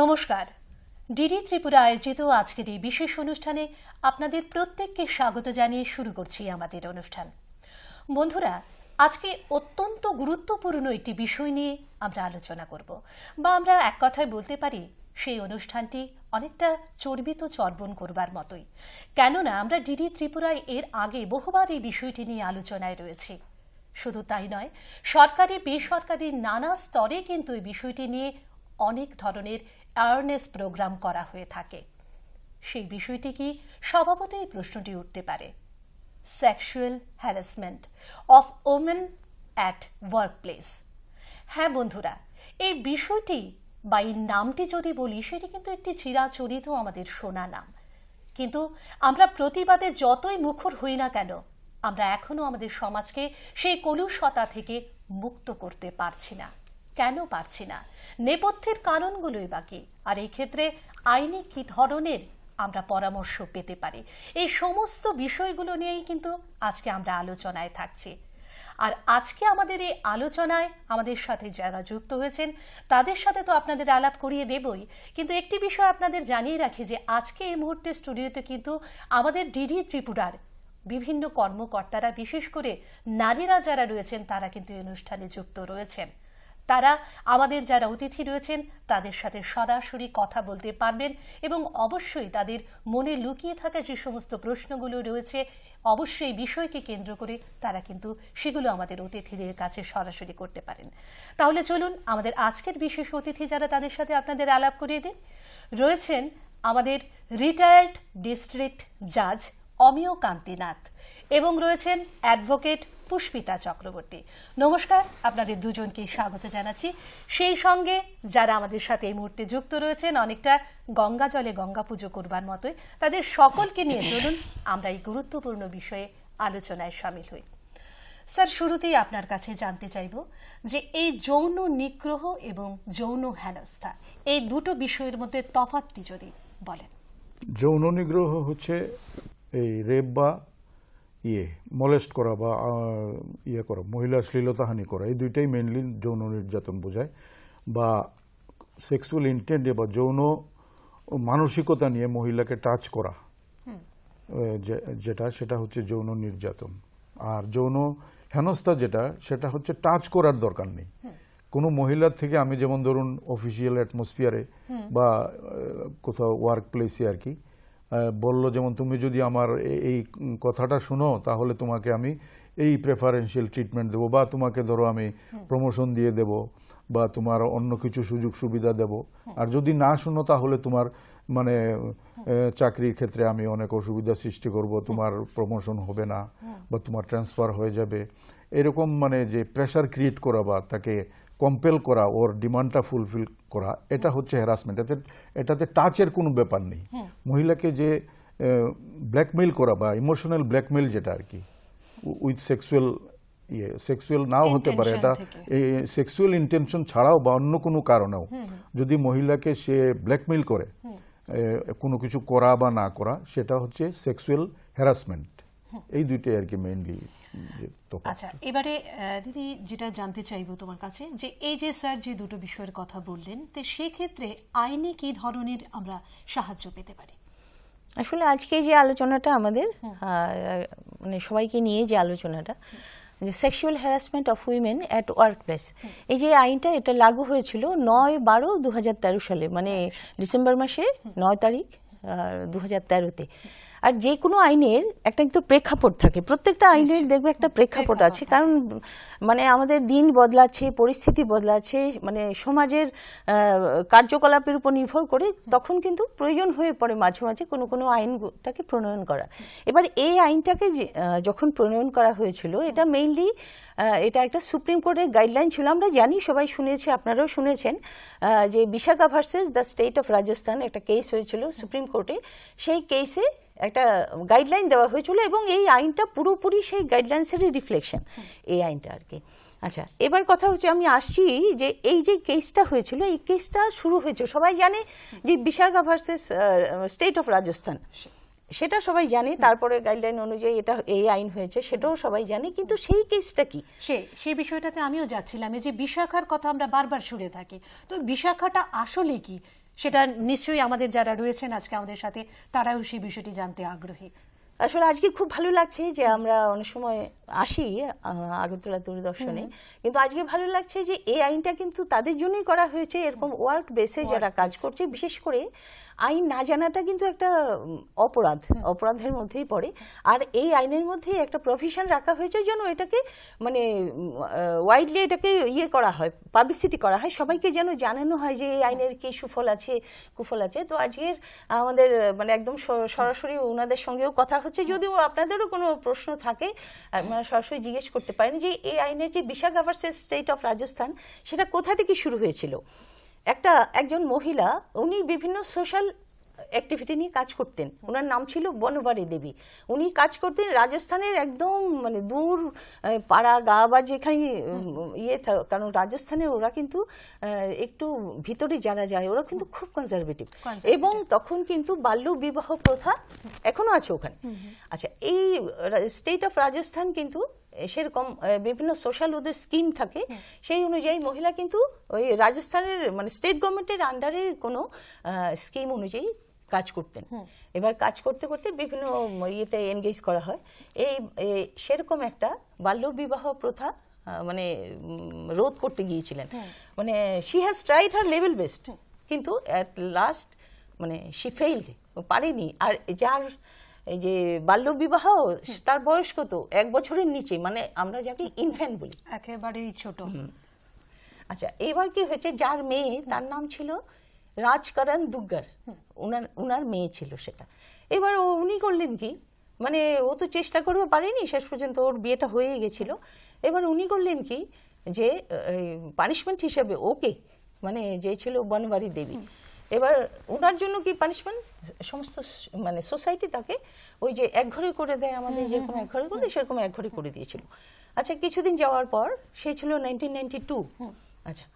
নমস্কার ডিডি ত্রিপুরা আয়োজিত আজকের এই বিশেষ অনুষ্ঠানে আপনাদের প্রত্যেককে স্বাগত জানিয়ে শুরু করছি আমাদের অনুষ্ঠান বন্ধুরা আজকে অত্যন্ত গুরুত্বপূর্ণ একটি বিষয় নিয়ে আমরা আলোচনা করব বা আমরা এক কথায় বলতে পারি সেই অনুষ্ঠানটি অনেকটা চর্বিত চর্বণ করবার মতোই কেননা আমরা ডিডি ত্রিপুরায় এর আগে বহুবার এই বিষয়টি নিয়ে আলোচনায় রয়েছি শুধু তাই নয় সরকারি বেসরকারি নানা স্তরে কিন্তু এই বিষয়টি নিয়ে অনেক ধরনের অ্যাওয়ারনেস প্রোগ্রাম করা হয়ে থাকে সেই বিষয়টি কি স্বভাবতই প্রশ্নটি উঠতে পারে sexual harassment of women at workplace হ্যাঁ বন্ধুরা এই বিষয়টি বা এই নামটি যদি বলি সেটি কিন্তু একটি চিরাচরিত আমাদের শোনা নাম কিন্তু আমরা প্রতিবাদে যতই মুখর হই না কেন আমরা এখনও আমাদের সমাজকে সেই কলুষতা থেকে মুক্ত করতে পারছি না কেন পারছি না নেপথ্যের কারণগুলোই বাকি আর এই ক্ষেত্রে আইনি কি ধরনের আমরা পরামর্শ পেতে পারি এই সমস্ত বিষয়গুলো নিয়েই কিন্তু আজকে আমরা আলোচনায় থাকছি আর আজকে আমাদের এই আলোচনায় আমাদের সাথে যারা যুক্ত হয়েছেন তাদের সাথে তো আপনাদের আলাপ করিয়ে দেবই কিন্তু একটি বিষয় আপনাদের জানিয়ে রাখি যে আজকে এই মুহূর্তে স্টুডিওতে কিন্তু আমাদের ডিডি ত্রিপুরার বিভিন্ন কর্মকর্তারা বিশেষ করে নারীরা যারা রয়েছেন তারা কিন্তু এই অনুষ্ঠানে যুক্ত রয়েছেন তারা আমাদের যারা অতিথি রয়েছেন তাদের সাথে সরাসরি কথা বলতে পারবেন এবং অবশ্যই তাদের মনে লুকিয়ে থাকা যে সমস্ত প্রশ্নগুলো রয়েছে অবশ্যই বিষয়কে কেন্দ্র করে তারা কিন্তু সেগুলো আমাদের অতিথিদের কাছে সরাসরি করতে পারেন তাহলে চলুন আমাদের আজকের বিশেষ অতিথি যারা তাদের সাথে আপনাদের আলাপ করিয়ে দিন রয়েছেন আমাদের রিটায়ার্ড ডিস্ট্রিক্ট জাজ অমিয় কান্তিনাথ এবং রয়েছেন অ্যাডভোকেট পুষ্পিতা চক্রবর্তী নমস্কার আপনাদের দুজনকে স্বাগত জানাচ্ছি সেই সঙ্গে যারা আমাদের সাথে এই মুহূর্তে যুক্ত রয়েছেন অনেকটা গঙ্গা জলে গঙ্গা পুজো করবার মতোই তাদের সকলকে নিয়ে চলুন আমরা এই গুরুত্বপূর্ণ বিষয়ে আলোচনায় সামিল হই স্যার শুরুতেই আপনার কাছে জানতে চাইব যে এই যৌন নিগ্রহ এবং যৌন হেনস্থা এই দুটো বিষয়ের মধ্যে তফাতটি যদি বলেন যৌন নিগ্রহ হচ্ছে এই রেব বা ইয়ে মলেস্ট করা বা ইয়ে করা মহিলার হানি করা এই দুইটাই মেনলি যৌন নির্যাতন বোঝায় বা সেক্সুয়াল ইন্টেন্ট বা যৌন মানসিকতা নিয়ে মহিলাকে টাচ করা যেটা সেটা হচ্ছে যৌন নির্যাতন আর যৌন হেনস্থা যেটা সেটা হচ্ছে টাচ করার দরকার নেই কোনো মহিলার থেকে আমি যেমন ধরুন অফিসিয়াল অ্যাটমসফিয়ারে বা কোথাও ওয়ার্ক প্লেসে আর কি বলল যেমন তুমি যদি আমার এই কথাটা শুনো তাহলে তোমাকে আমি এই প্রেফারেন্সিয়াল ট্রিটমেন্ট দেবো বা তোমাকে ধরো আমি প্রমোশন দিয়ে দেব বা তোমার অন্য কিছু সুযোগ সুবিধা দেব আর যদি না শুনো তাহলে তোমার মানে চাকরির ক্ষেত্রে আমি অনেক অসুবিধা সৃষ্টি করব তোমার প্রমোশন হবে না বা তোমার ট্রান্সফার হয়ে যাবে এরকম মানে যে প্রেশার ক্রিয়েট করা বা তাকে কম্পেল করা ওর ডিমান্ডটা ফুলফিল করা এটা হচ্ছে হ্যারাসমেন্ট এতে এটাতে টাচের কোনো ব্যাপার নেই মহিলাকে যে ব্ল্যাকমেইল করা বা ইমোশনাল ব্ল্যাকমেইল যেটা আর কি উইথ সেক্সুয়াল ইয়ে সেক্সুয়াল নাও হতে পারে এটা সেক্সুয়াল ইন্টেনশন ছাড়াও বা অন্য কোনো কারণেও যদি মহিলাকে সে ব্ল্যাকমেইল করে কোনো কিছু করা বা না করা সেটা হচ্ছে সেক্সুয়াল হ্যারাসমেন্ট এই দুইটাই আর কি মেইনলি আচ্ছা এবারে দিদি যেটা জানতে চাইবো তোমার কাছে যে এই যে স্যার যে দুটো বিষয়ের কথা বললেন তো সেক্ষেত্রে আইনে কি ধরনের আমরা সাহায্য পেতে পারি আসলে আজকে যে আলোচনাটা আমাদের মানে সবাইকে নিয়ে যে আলোচনাটা যে sexual harassment of women at workplace এই যে আইনটা এটা লাগু হয়েছিল নয় বারো দু সালে মানে আচ্ছা। ডিসেম্বর মাসের নয় তারিখ দু হাজার তেরোতে আর যে কোনো আইনের একটা কিন্তু প্রেক্ষাপট থাকে প্রত্যেকটা আইনের দেখবে একটা প্রেক্ষাপট আছে কারণ মানে আমাদের দিন বদলাচ্ছে পরিস্থিতি বদলাচ্ছে মানে সমাজের কার্যকলাপের উপর নির্ভর করে তখন কিন্তু প্রয়োজন হয়ে পড়ে মাঝে মাঝে কোনো কোনো আইনটাকে প্রণয়ন করা এবার এই আইনটাকে যখন প্রণয়ন করা হয়েছিল এটা মেইনলি এটা একটা সুপ্রিম কোর্টের গাইডলাইন ছিল আমরা জানি সবাই শুনেছি আপনারাও শুনেছেন যে Vishakha versus the state of Rajasthan একটা কেস হয়েছিল সুপ্রিম কোর্টে সেই কেসে একটা গাইডলাইন দেওয়া হয়েছিল এবং এই আইনটা পুরোপুরি সেই গাইডলাইন্সেরই রিফ্লেকশন এই আইনটা আর কি আচ্ছা এবার কথা হচ্ছে আমি আসছি যে এই যে কেসটা হয়েছিল এই কেসটা শুরু হয়েছিল সবাই জানে যে Vishakha versus state of Rajasthan সেটা সবাই জানে তারপরে গাইডলাইন অনুযায়ী এটা এই আইন হয়েছে সেটাও সবাই জানে কিন্তু সেই কেসটা কি সে সেই বিষয়টাতে আমিও যাচ্ছিলাম যে বিশাখার কথা আমরা বারবার শুনে থাকি তো বিশাখাটা আসলে কি সেটা নিশ্চয়ই আমাদের যারা রয়েছেন আজকে আমাদের সাথে তারাও সেই বিষয়টি জানতে আগ্রহী আসলে আজকে খুব ভালো লাগছে যে আমরা অনেক সময় আসি আগরতলা দূরদর্শনে কিন্তু আজকে ভালো লাগছে যে এই আইনটা কিন্তু তাদের জন্যই করা হয়েছে এরকম ওয়ার্ক বেসে যারা কাজ করছে বিশেষ করে আইন না জানাটা কিন্তু একটা অপরাধ অপরাধের মধ্যেই পড়ে আর এই আইনের মধ্যে একটা প্রভিশন রাখা হয়েছে যেন এটাকে মানে ওয়াইডলি এটাকে ইয়ে করা হয় পাবলিসিটি করা হয় সবাইকে যেন জানানো হয় যে এই আইনের কী সুফল আছে কুফল আছে তো আজকের আমাদের মানে একদম সরাসরি ওনাদের সঙ্গেও কথা হচ্ছে যদিও আপনাদেরও কোনো প্রশ্ন থাকে আপনারা সরাসরি জিজ্ঞেস করতে পারেন যে এই আইনের যে Vishakha versus state of Rajasthan সেটা কোথা থেকে শুরু হয়েছিল একটা একজন মহিলা উনি বিভিন্ন সোশ্যাল অ্যাক্টিভিটি নিয়ে কাজ করতেন ওনার নাম ছিল বনবারী দেবী উনি কাজ করতেন রাজস্থানের একদম মানে দূর পাড়া গা বা যেখানে ইয়ে কারণ রাজস্থানে ওরা কিন্তু একটু ভিতরে জানা যায় ওরা কিন্তু খুব কনজারভেটিভ এবং তখন কিন্তু বাল্য বিবাহ প্রথা এখনো আছে ওখানে আচ্ছা এই স্টেট অফ রাজস্থান কিন্তু সেরকম বিভিন্ন সোশ্যাল ওদের স্কিম থাকে সেই অনুযায়ী মহিলা কিন্তু ওই রাজস্থানের মানে স্টেট গভর্নমেন্টের আন্ডারে কোনো স্কিম অনুযায়ী কাজ করতেন এবার কাজ করতে করতে বিভিন্ন ইয়েতে এনগেজ করা হয় এই সেরকম একটা বাল্যবিবাহ প্রথা মানে রোধ করতে গিয়েছিলেন মানে she has tried her level best কিন্তু অ্যাট লাস্ট মানে শি ফেইল্ড পারেনি আর যার এই যে বাল্যবিবাহ তার বয়স কত এক বছরের নিচে মানে আমরা যাকে ইনফ্যান্ট বলি একেবারেই ছোট আচ্ছা এবার কি হয়েছে যার মেয়ে তার নাম ছিল রাজকরণ দুগ্গার ওনার ওনার মেয়ে ছিল সেটা এবার উনি করলেন কি মানে ও তো চেষ্টা করবে পারেনি শেষ পর্যন্ত ওর বিয়েটা হয়েই গেছিল এবার উনি করলেন কি যে পানিশমেন্ট হিসেবে ওকে মানে যে ছিল বনবাড়ি দেবী এবার ওনার জন্য কি পানিশমেন্ট সমস্ত মানে সোসাইটি তাকে ওই যে এক ঘরে করে দেয় আমাদের যেরকম এক ঘরে করে সেরকম এক ঘরে করে দিয়েছিল আচ্ছা কিছুদিন যাওয়ার পর সে ছিল নাইনটিন টু আচ্ছা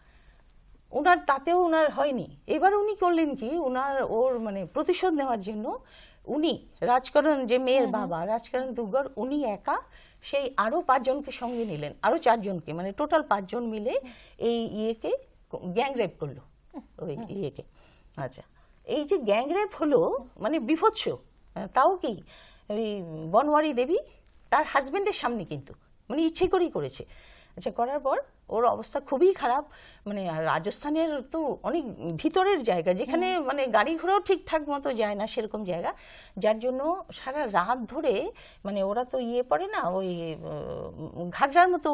ওনার তাতেও ওনার হয়নি এবার উনি করলেন কি ওনার ওর মানে প্রতিশোধ নেওয়ার জন্য উনি রাজকরণ যে মেয়ের বাবা রাজকরণ দুর্গর উনি একা সেই আরও পাঁচজনকে সঙ্গে নিলেন আরও চারজনকে মানে টোটাল পাঁচজন মিলে এই ইয়েকে গ্যাংরেপ করলো ওই ইয়েকে আচ্ছা এই যে গ্যাংরেপ হলো মানে বিভৎস হ্যাঁ, তাও কি ওই বনওয়ারি দেবী তার হাজব্যান্ডের সামনে কিন্তু মানে ইচ্ছে করেই করেছে আচ্ছা করার পর ওর অবস্থা খুবই খারাপ মানে রাজস্থানের তো অনেক ভিতরের জায়গা যেখানে মানে গাড়ি ঘোড়াও ঠিকঠাক মতো যায় না সেরকম জায়গা যার জন্য সারা রাত ধরে মানে ওরা তো ইয়ে পড়ে না ওই ঘাগড়ার মতো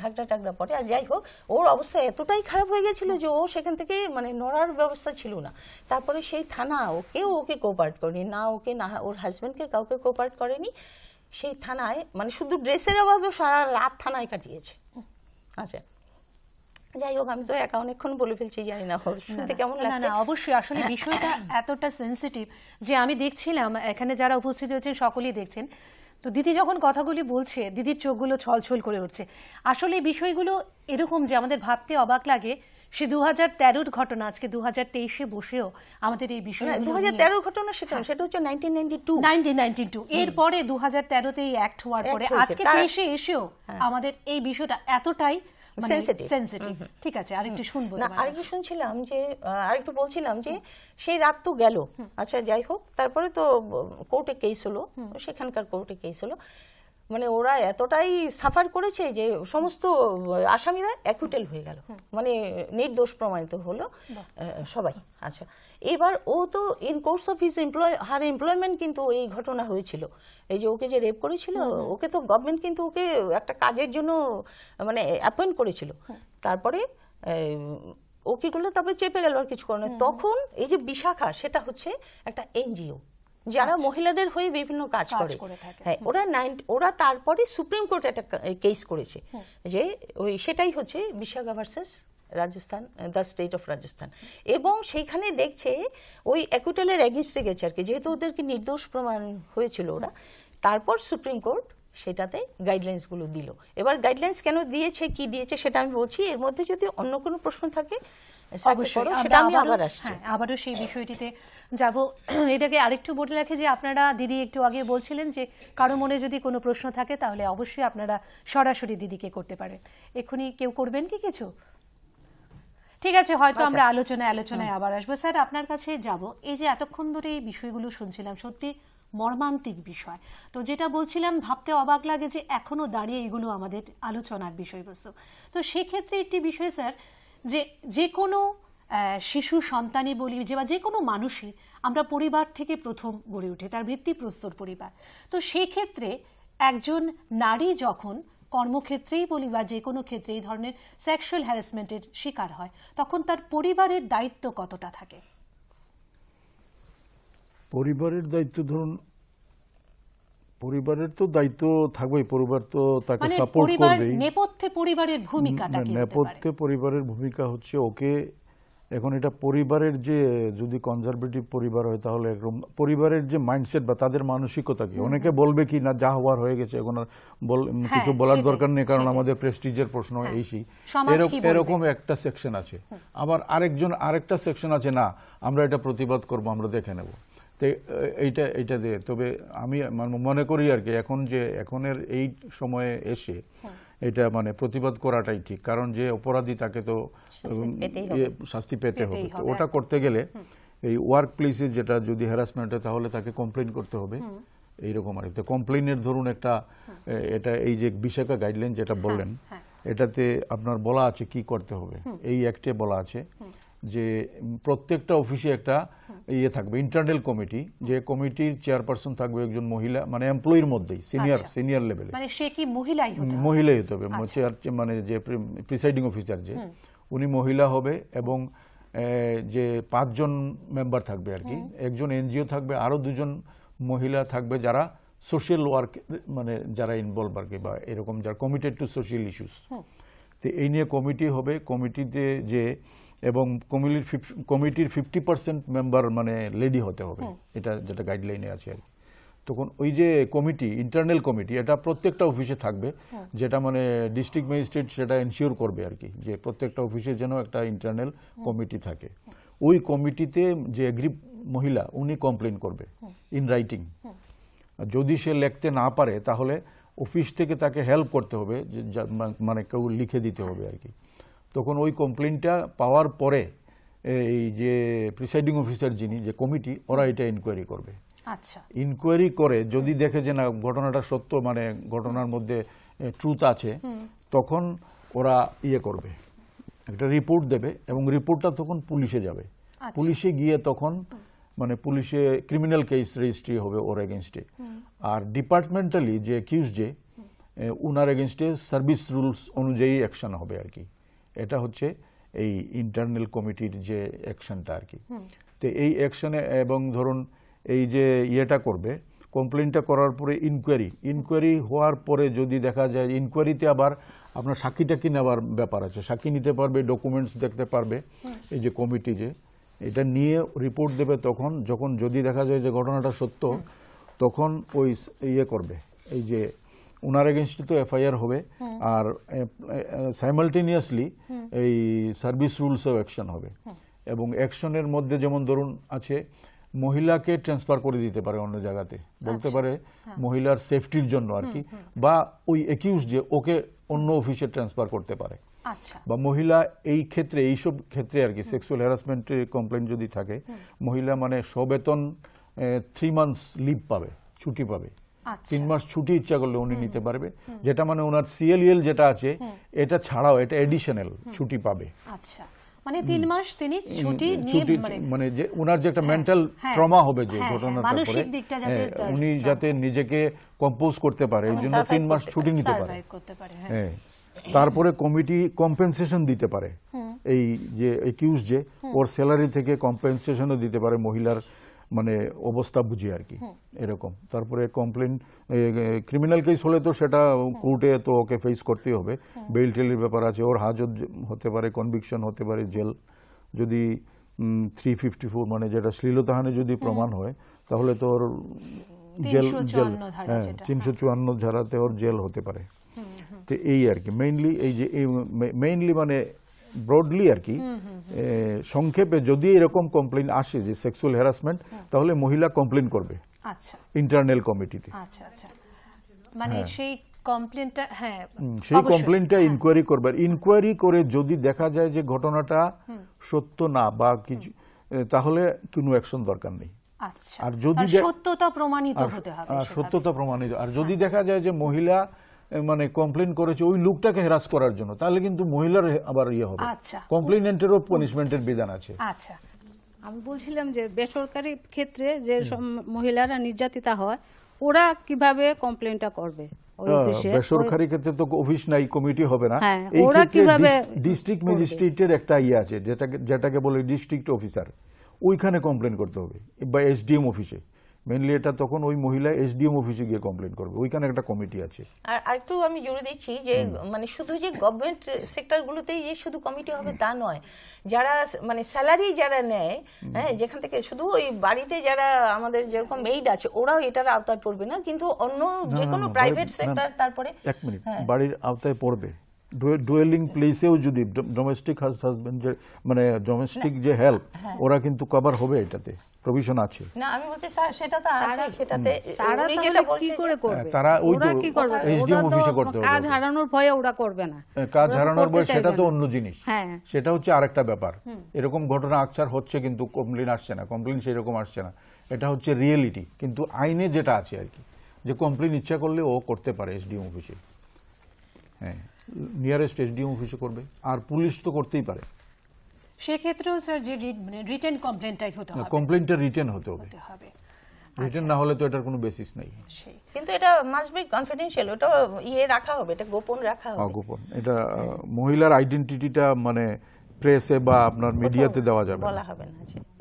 ঘাগড়া টাগড়া পরে আর যাই হোক ওর অবস্থা এতটাই খারাপ হয়ে গেছিল যে ও সেখান থেকে মানে নড়ার ব্যবস্থা ছিল না তারপরে সেই থানা ওকে ওকে কোপার্ট করেনি না ওকে না ওর হাজব্যান্ডকে কাউকে কোপার্ট করেনি সেই থানায় মানে শুধু ড্রেসের অভাবে সারা রাত থানায় কাটিয়েছে আচ্ছা যাই হোক আমি তো একা অনেকক্ষণ বলে ফেলছি জানি না শুনতে কেমন লাগছে না অবশ্যই আসলে বিষয়টা এতটা সেন্সিটিভ যে আমি দেখছিলাম এখানে যারা উপস্থিত হয়েছেন সকলেই দেখছেন তো দিদি যখন কথাগুলি বলছে দিদির চোখগুলো ছলছল করে উঠছে আসলে বিষয়গুলো এরকম যে আমাদের ভাবতে অবাক লাগে সে দু হাজার তেরোর ঘটনা আজকে দু হাজার তেইশে বসেও আমাদের এই বিষয়ে হ্যাঁ, দু হাজার তেরোর ঘটনা সেটা সেটা হচ্ছে হ্যাঁ। এরপরে দু হাজার তেরোতে এই অ্যাক্ট হওয়ার পরে আজকে তেইশে এসেও হ্যাঁ। আমাদের এই বিষয়টা এতটাই মানে ঠিক আছে আরেকটু শুনবো না আরেকটু শুনছিলাম যে আরেকটু বলছিলাম যে সেই রাত তো গেল আচ্ছা যাই হোক তারপরে তো কোর্টে কেস হলো সেখানকার কোর্টে কেস হলো মানে ওরা এতটাই সাফার করেছে যে সমস্ত আসামিরা অ্যাকুইটেল হয়ে গেল মানে নির্দোষ প্রমাণিত হলো সবাই আচ্ছা এবার ও তো in course of his employ her employment কিন্তু এই ঘটনা হয়েছিল এই যে ওকে যে রেপ করেছিল ওকে তো গভর্নমেন্ট কিন্তু ওকে একটা কাজের জন্য মানে অ্যাপয়েন্ট করেছিল তারপরে ও কী করলো তারপরে চেপে গেল আর কিছু করেন তখন এই যে বিশাখা সেটা হচ্ছে একটা এনজিও যারা আচ্ছা। মহিলাদের হয়ে বিভিন্ন কাজ করে হ্যাঁ ওরা নাইন ওরা তারপরে সুপ্রিম কোর্টে একটা কেস করেছে যে ওই সেটাই হচ্ছে Vishakha versus Rajasthan the state of Rajasthan এবং সেইখানে দেখছে ওই অ্যাকুটালের অ্যাগেনস্টে গেছে আর কি যেহেতু ওদেরকে নির্দোষ প্রমাণ হয়েছিল ওরা তারপর সুপ্রিম কোর্ট সেটাতে গাইডলাইন্সগুলো দিল এবার গাইডলাইন্স কেন দিয়েছে কি দিয়েছে সেটা আমি বলছি এর মধ্যে যদি অন্য কোনো প্রশ্ন থাকে হ্যাঁ, আবারও সেই বিষয়টিতে যাব এর আরেকটু বলে রাখি যে আপনারা দিদি একটু আগে বলছিলেন যে কারো মনে যদি কোনো প্রশ্ন থাকে তাহলে অবশ্যই আপনারা সরাসরি দিদিকে করতে কেউ করবেন কি কিছু ঠিক আছে হয়তো আচ্ছা। আমরা আলোচনায় আলোচনায় আবার আসবো স্যার আপনার কাছে যাব এই যে এতক্ষণ ধরে এই বিষয়গুলো শুনছিলাম সত্যি মর্মান্তিক বিষয় তো যেটা বলছিলাম ভাবতে অবাক লাগে যে এখনো দাঁড়িয়ে এগুলো আমাদের আলোচনার বিষয়বস্তু তো সেক্ষেত্রে একটি বিষয় স্যার যে যে কোনো শিশু সন্তানই বলি যে বা যে কোনো মানুষই আমরা পরিবার থেকে প্রথম গড়ে উঠে তার ভিত্তিপ্রস্তর পরিবার তো সেক্ষেত্রে একজন নারী যখন কর্মক্ষেত্রেই বলি বা যে কোনো ক্ষেত্রে এই ধরনের সেক্সুয়াল হ্যারাসমেন্টের শিকার হয় তখন তার পরিবারের দায়িত্ব কতটা থাকে পরিবারের দায়িত্ব ধরুন পরিবারের তো দায়িত্ব থাকবেই পরিবার তো তাকে সাপোর্ট মানে করবে নেপথ্যে পরিবারের ভূমিকাটা কি নেপথ্যে পরিবারের ভূমিকা হচ্ছে ওকে এখন এটা পরিবারের যে যদি কনজারভেটিভ পরিবার হয় তাহলে একরকম পরিবারের যে মাইন্ডসেট বা তাদের মানসিকতা কি অনেকে বলবে কি না যা হওয়ার হয়ে গেছে এখন আর হ্যাঁ, কিছু বলার দরকার নেই কারণ আমাদের প্রেস্টিজের প্রশ্ন হ্যাঁ, এই সেই এরকম একটা সেকশন আছে আবার আরেকজন আরেকটা সেকশন আছে না আমরা এটা প্রতিবাদ করব আমরা দেখে নেবো তো এইটা এইটা দিয়ে তবে আমি মনে করি আর কি এখন যে এখনের এই সময়ে এসে হ্যাঁ। এটা মানে প্রতিবাদ করাটাই ঠিক কারণ যে অপরাধী তাকে তো শাস্তি ইয়ে, পেতে হবে ওটা করতে গেলে এই ওয়ার্ক প্লেসে যেটা যদি হ্যারাসমেন্ট হয় তাহলে তাকে কমপ্লেন করতে হবে এইরকম আর তো কমপ্লেনের ধরুন একটা এটা এই যে বিশাখা গাইডলাইন যেটা হ্যাঁ, বললেন হ্যাঁ। এটাতে আপনার বলা আছে কি করতে হবে এই অ্যাক্টে বলা আছে যে প্রত্যেকটা অফিসে একটা ইয়ে থাকবে ইন্টারনাল কমিটি যে কমিটির চেয়ারপারসন থাকবে একজন মহিলা মানে এমপ্লয়ির মধ্যেই সিনিয়র সিনিয়র লেভেলে মানে সে কি মহিলাই হতে মহিলাই হতে হবে আচ্ছা। মানে যে প্রিসাইডিং অফিসার যে উনি মহিলা হবে এবং যে পাঁচজন মেম্বার থাকবে আর কি একজন এনজিও থাকবে আরও দুজন মহিলা থাকবে যারা সোশ্যাল ওয়ার্ক মানে যারা ইনভলভ আর কি বা এরকম যারা কমিটেড টু সোশ্যাল ইস্যুস তো এই নিয়ে কমিটি হবে কমিটিতে যে এবং কমিউনিটির কমিটির ফিফটি পার্সেন্ট মেম্বার মানে লেডি হতে হবে এটা যেটা গাইডলাইনে আছে আর তখন ওই যে কমিটি ইন্টারনাল কমিটি এটা প্রত্যেকটা অফিসে থাকবে যেটা মানে ডিস্ট্রিক্ট ম্যাজিস্ট্রেট সেটা এনশিওর করবে আর কি যে প্রত্যেকটা অফিসে যেন একটা ইন্টারনাল কমিটি থাকে ওই কমিটিতে যে গ্রিপ মহিলা উনি কমপ্লেন করবে ইন রাইটিং যদি সে লিখতে না পারে তাহলে অফিস থেকে তাকে হেল্প করতে হবে মানে কেউ লিখে দিতে হবে আর কি তখন ওই কমপ্লেনটা পাওয়ার পরে এই যে প্রিসাইডিং অফিসার যিনি যে কমিটি ওরা এটা ইনকোয়ারি করবে আচ্ছা ইনকোয়ারি করে যদি দেখে যে না ঘটনাটা সত্য মানে ঘটনার মধ্যে ট্রুথ আছে তখন ওরা ইয়ে করবে একটা রিপোর্ট দেবে এবং রিপোর্টটা তখন পুলিশে যাবে আচ্ছা। পুলিশে গিয়ে তখন মানে পুলিশে ক্রিমিনাল কেস রেজিস্ট্রি হবে ওর এগেনস্টে আর ডিপার্টমেন্টালি যে কিউজ যে ওনার এগেনস্টে সার্ভিস রুলস অনুযায়ী অ্যাকশন হবে আর কি এটা হচ্ছে এই ইন্টারনাল কমিটির যে অ্যাকশনটা আর কি তো এই অ্যাকশনে এবং ধরুন এই যে ইয়েটা করবে কমপ্লেনটা করার পরে ইনকোয়ারি ইনকোয়ারি হওয়ার পরে যদি দেখা যায় ইনকোয়ারিতে আবার আপনার কি নেওয়ার ব্যাপার আছে সাক্ষী নিতে পারবে ডকুমেন্টস দেখতে পারবে এই যে কমিটি যে এটা নিয়ে রিপোর্ট দেবে তখন যখন যদি দেখা যায় যে ঘটনাটা সত্য তখন ওই ইয়ে করবে এই যে ওনার এগেনস্টে তো এফআইআর হবে হ্যাঁ। আর সাইমালটেনিয়াসলি এই সার্ভিস রুলস অফ অ্যাকশন হবে হ্যাঁ। এবং অ্যাকশনের মধ্যে যেমন ধরুন আছে মহিলাকে ট্রান্সফার করে দিতে পারে অন্য জায়গাতে বলতে আচ্ছা। পারে হ্যাঁ। মহিলার সেফটির জন্য আর কি বা ওই একিউজ যে ওকে অন্য অফিসে ট্রান্সফার করতে পারে আচ্ছা। বা মহিলা এই ক্ষেত্রে এইসব ক্ষেত্রে আর কি সেক্সুয়াল হ্যারাসমেন্টের কমপ্লেন যদি থাকে মহিলা মানে সবেতন থ্রি মান্থস লিভ পাবে ছুটি পাবে আচ্ছা। তিন মাস ছুটি ইচ্ছা করলে উনি নিতে পারবে যেটা মানে ওনার সিএলএল e যেটা আছে এটা ছাড়াও এটা এডিশনাল ছুটি পাবে আচ্ছা মানে হ্যাঁ, হ্যাঁ, হ্যাঁ, মানে তারপরে কমিটি কম্পেনসেশন দিতে পারে এই যে যে ওর স্যালারি থেকে কম্পেনসেশনও দিতে পারে মহিলার মানে অবস্থা বুঝি আর কি এরকম তারপরে কমপ্লেন ক্রিমিনাল কেস হলে তো সেটা কোর্টে তো ওকে ফেস করতেই হবে বেল টেলের ব্যাপার আছে ওর হাজত হতে পারে কনভিকশন হতে পারে জেল যদি থ্রি ফিফটি ফোর মানে যেটা শ্লীলতাহানে যদি প্রমাণ হয় তাহলে তো ওর জেল জেল হ্যাঁ তিনশো চুয়ান্ন ধারাতে ওর জেল হতে পারে তো এই আর কি মেইনলি এই যে মেইনলি মানে ব্রডলি আর কি সংক্ষেপে যদি এরকম কমপ্লেন আসে যে সেক্সুয়াল হ্যারাসমেন্ট তাহলে মহিলা কমপ্লেন করবে আচ্ছা ইন্টারনাল কমিটিতে আচ্ছা, আচ্ছা। মানে হ্যাঁ। সেই কমপ্লেনটা হ্যাঁ, সেই কমপ্লেনটা ইনকোয়ারি হ্যাঁ। করবে ইনকোয়ারি করে যদি দেখা যায় যে ঘটনাটা সত্য না বা কিছু তাহলে কোনো অ্যাকশন দরকার নেই আচ্ছা। আর যদি সত্যতা প্রমাণিত হতে হবে সত্যতা প্রমাণিত আর যদি দেখা যায় যে মহিলা মানে কমপ্লেন করেছে ওই লোকটাকে হেরাস করার জন্য তাহলে কিন্তু মহিলার আবার ইয়ে হবে কমপ্লেনেন্টেরও আচ্ছা। পানিশমেন্টের বিধান আছে আচ্ছা আমি বলছিলাম যে বেসরকারি ক্ষেত্রে যে মহিলারা নির্যাতিতা হয় ওরা কিভাবে কমপ্লেনটা করবে বেসরকারি ক্ষেত্রে তো অফিস নাই কমিটি হবে না হ্যাঁ, এই ক্ষেত্রে ডিস্ট্রিক্ট ম্যাজিস্ট্রেটের একটা ইয়ে আছে যেটাকে যেটাকে বলে ডিস্ট্রিক্ট অফিসার ওইখানে কমপ্লেন করতে হবে বা এসডিএম অফিসে মেনলি এটা তখন ওই মহিলা এসডিএম অফিসে গিয়ে কমপ্লেন করবে ওইখানে একটা কমিটি আছে আর আরেকটু আমি জোরে দিচ্ছি যে মানে শুধু যে গভর্নমেন্ট সেক্টরগুলোতেই যে শুধু কমিটি হবে তা নয় যারা মানে স্যালারি যারা নেয় হ্যাঁ যেখান থেকে শুধু ওই বাড়িতে যারা আমাদের যেরকম মেইড আছে ওরাও এটার আওতায় পড়বে না কিন্তু অন্য যে কোনো প্রাইভেট সেক্টর তারপরে এক মিনিট হ্যাঁ। বাড়ির আওতায় পড়বে ডুয়েলিং প্লেসেও যদি ডোমেস্টিক মানে হাজবেন্ড যে মানে ডোমেস্টিক যে হেল্প ওরা কিন্তু কভার হবে এটাতে প্রভিশন আছে না আমি বলছি স্যার সেটা তো আছে সেটাতে তারা যেটা কি করে করবে হ্যাঁ, তারা ওই তো এইচডি অফিসে করতে হবে কাজ হারানোর ভয়ে ওরা করবে না হ্যাঁ, কাজ হারানোর ভয় সেটা তো অন্য জিনিস হ্যাঁ। সেটা হচ্ছে আরেকটা ব্যাপার এরকম ঘটনা আকসার হচ্ছে কিন্তু কমপ্লেন আসছে না কমপ্লেন রকম আসছে না এটা হচ্ছে রিয়েলিটি কিন্তু আইনে যেটা আছে আর কি যে কমপ্লেন ইচ্ছা করলে ও করতে পারে এসডিএম অফিসে হ্যাঁ নিয়ারেস্ট এসডিএম অফিসে করবে আর পুলিশ তো করতেই পারে সেক্ষেত্রেও স্যার যে মানে রিটেন কমপ্লেনটাই হতে হবে কমপ্লেনটা রিটার্ন হতে হবে রিটার্ন আচ্ছা। না হলে তো এটার কোনো বেসিস নাই কিন্তু এটা মাস্ট বি কনফিডেন্সিয়াল ওটা ইয়ে রাখা হবে এটা গোপন রাখা হ্যাঁ, হবে গোপন এটা মহিলার আইডেন্টিটিটা মানে প্রেসে বা আপনার মিডিয়াতে দেওয়া যাবে বলা হবে না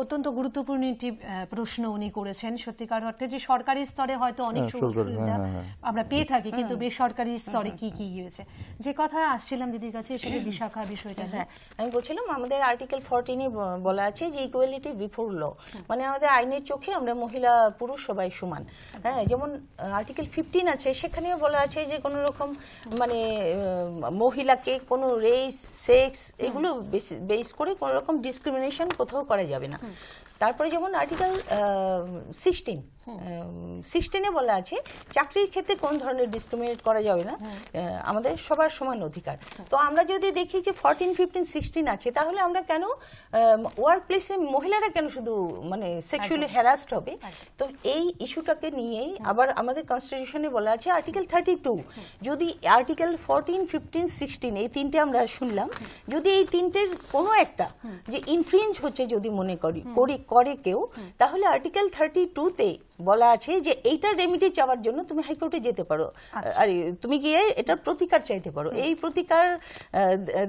অত্যন্ত গুরুত্বপূর্ণ একটি প্রশ্ন উনি করেছেন সত্যিকার অর্থে যে সরকারি স্তরে হয়তো অনেক হ্যাঁ, হ্যাঁ, হ্যাঁ, আমরা পেয়ে থাকি কিন্তু বেসরকারি স্তরে কি কি হয়েছে যে কথা আসছিলাম দিদির কাছে সেটা বিশাখা বিষয়টা হ্যাঁ আমি বলছিলাম আমাদের আর্টিকেল ফোরটিনে বলা আছে যে ইকুয়ালিটি বিফোর ল মানে আমাদের আইনের চোখে আমরা মহিলা পুরুষ সবাই সমান হ্যাঁ যেমন আর্টিকেল ফিফটিন আছে সেখানেও বলা আছে যে কোনো রকম মানে মহিলাকে কোনো রেস সেক্স এগুলো বেস করে কোনো রকম ডিসক্রিমিনেশন কোথাও করা যাবে না তারপরে যেমন আর্টিকেল সিক্সটিন সিক্সটিনে বলা আছে চাকরির ক্ষেত্রে কোন ধরনের ডিসক্রিমিনেট করা যাবে না আমাদের সবার সমান অধিকার তো আমরা যদি দেখি যে ফরটিন ফিফটিন সিক্সটিন আছে তাহলে আমরা কেন ওয়ার্ক প্লেসে মহিলারা কেন শুধু মানে সেক্সুয়ালি হ্যারাসড হবে তো এই ইস্যুটাকে নিয়েই আবার আমাদের কনস্টিটিউশনে বলা আছে আর্টিকেল থার্টি টু যদি আর্টিকেল ফরটিন ফিফটিন সিক্সটিন এই তিনটে আমরা শুনলাম যদি এই তিনটের কোনো একটা যে ইনফ্লুয়েন্স হচ্ছে যদি মনে করি করি করে কেউ তাহলে আর্টিকেল থার্টি টুতে বলা আছে যে এইটার রেমিডি চাওয়ার জন্য তুমি হাইকোর্টে যেতে পারো আচ্ছা। আর তুমি গিয়ে এটার প্রতিকার চাইতে পারো এই প্রতিকার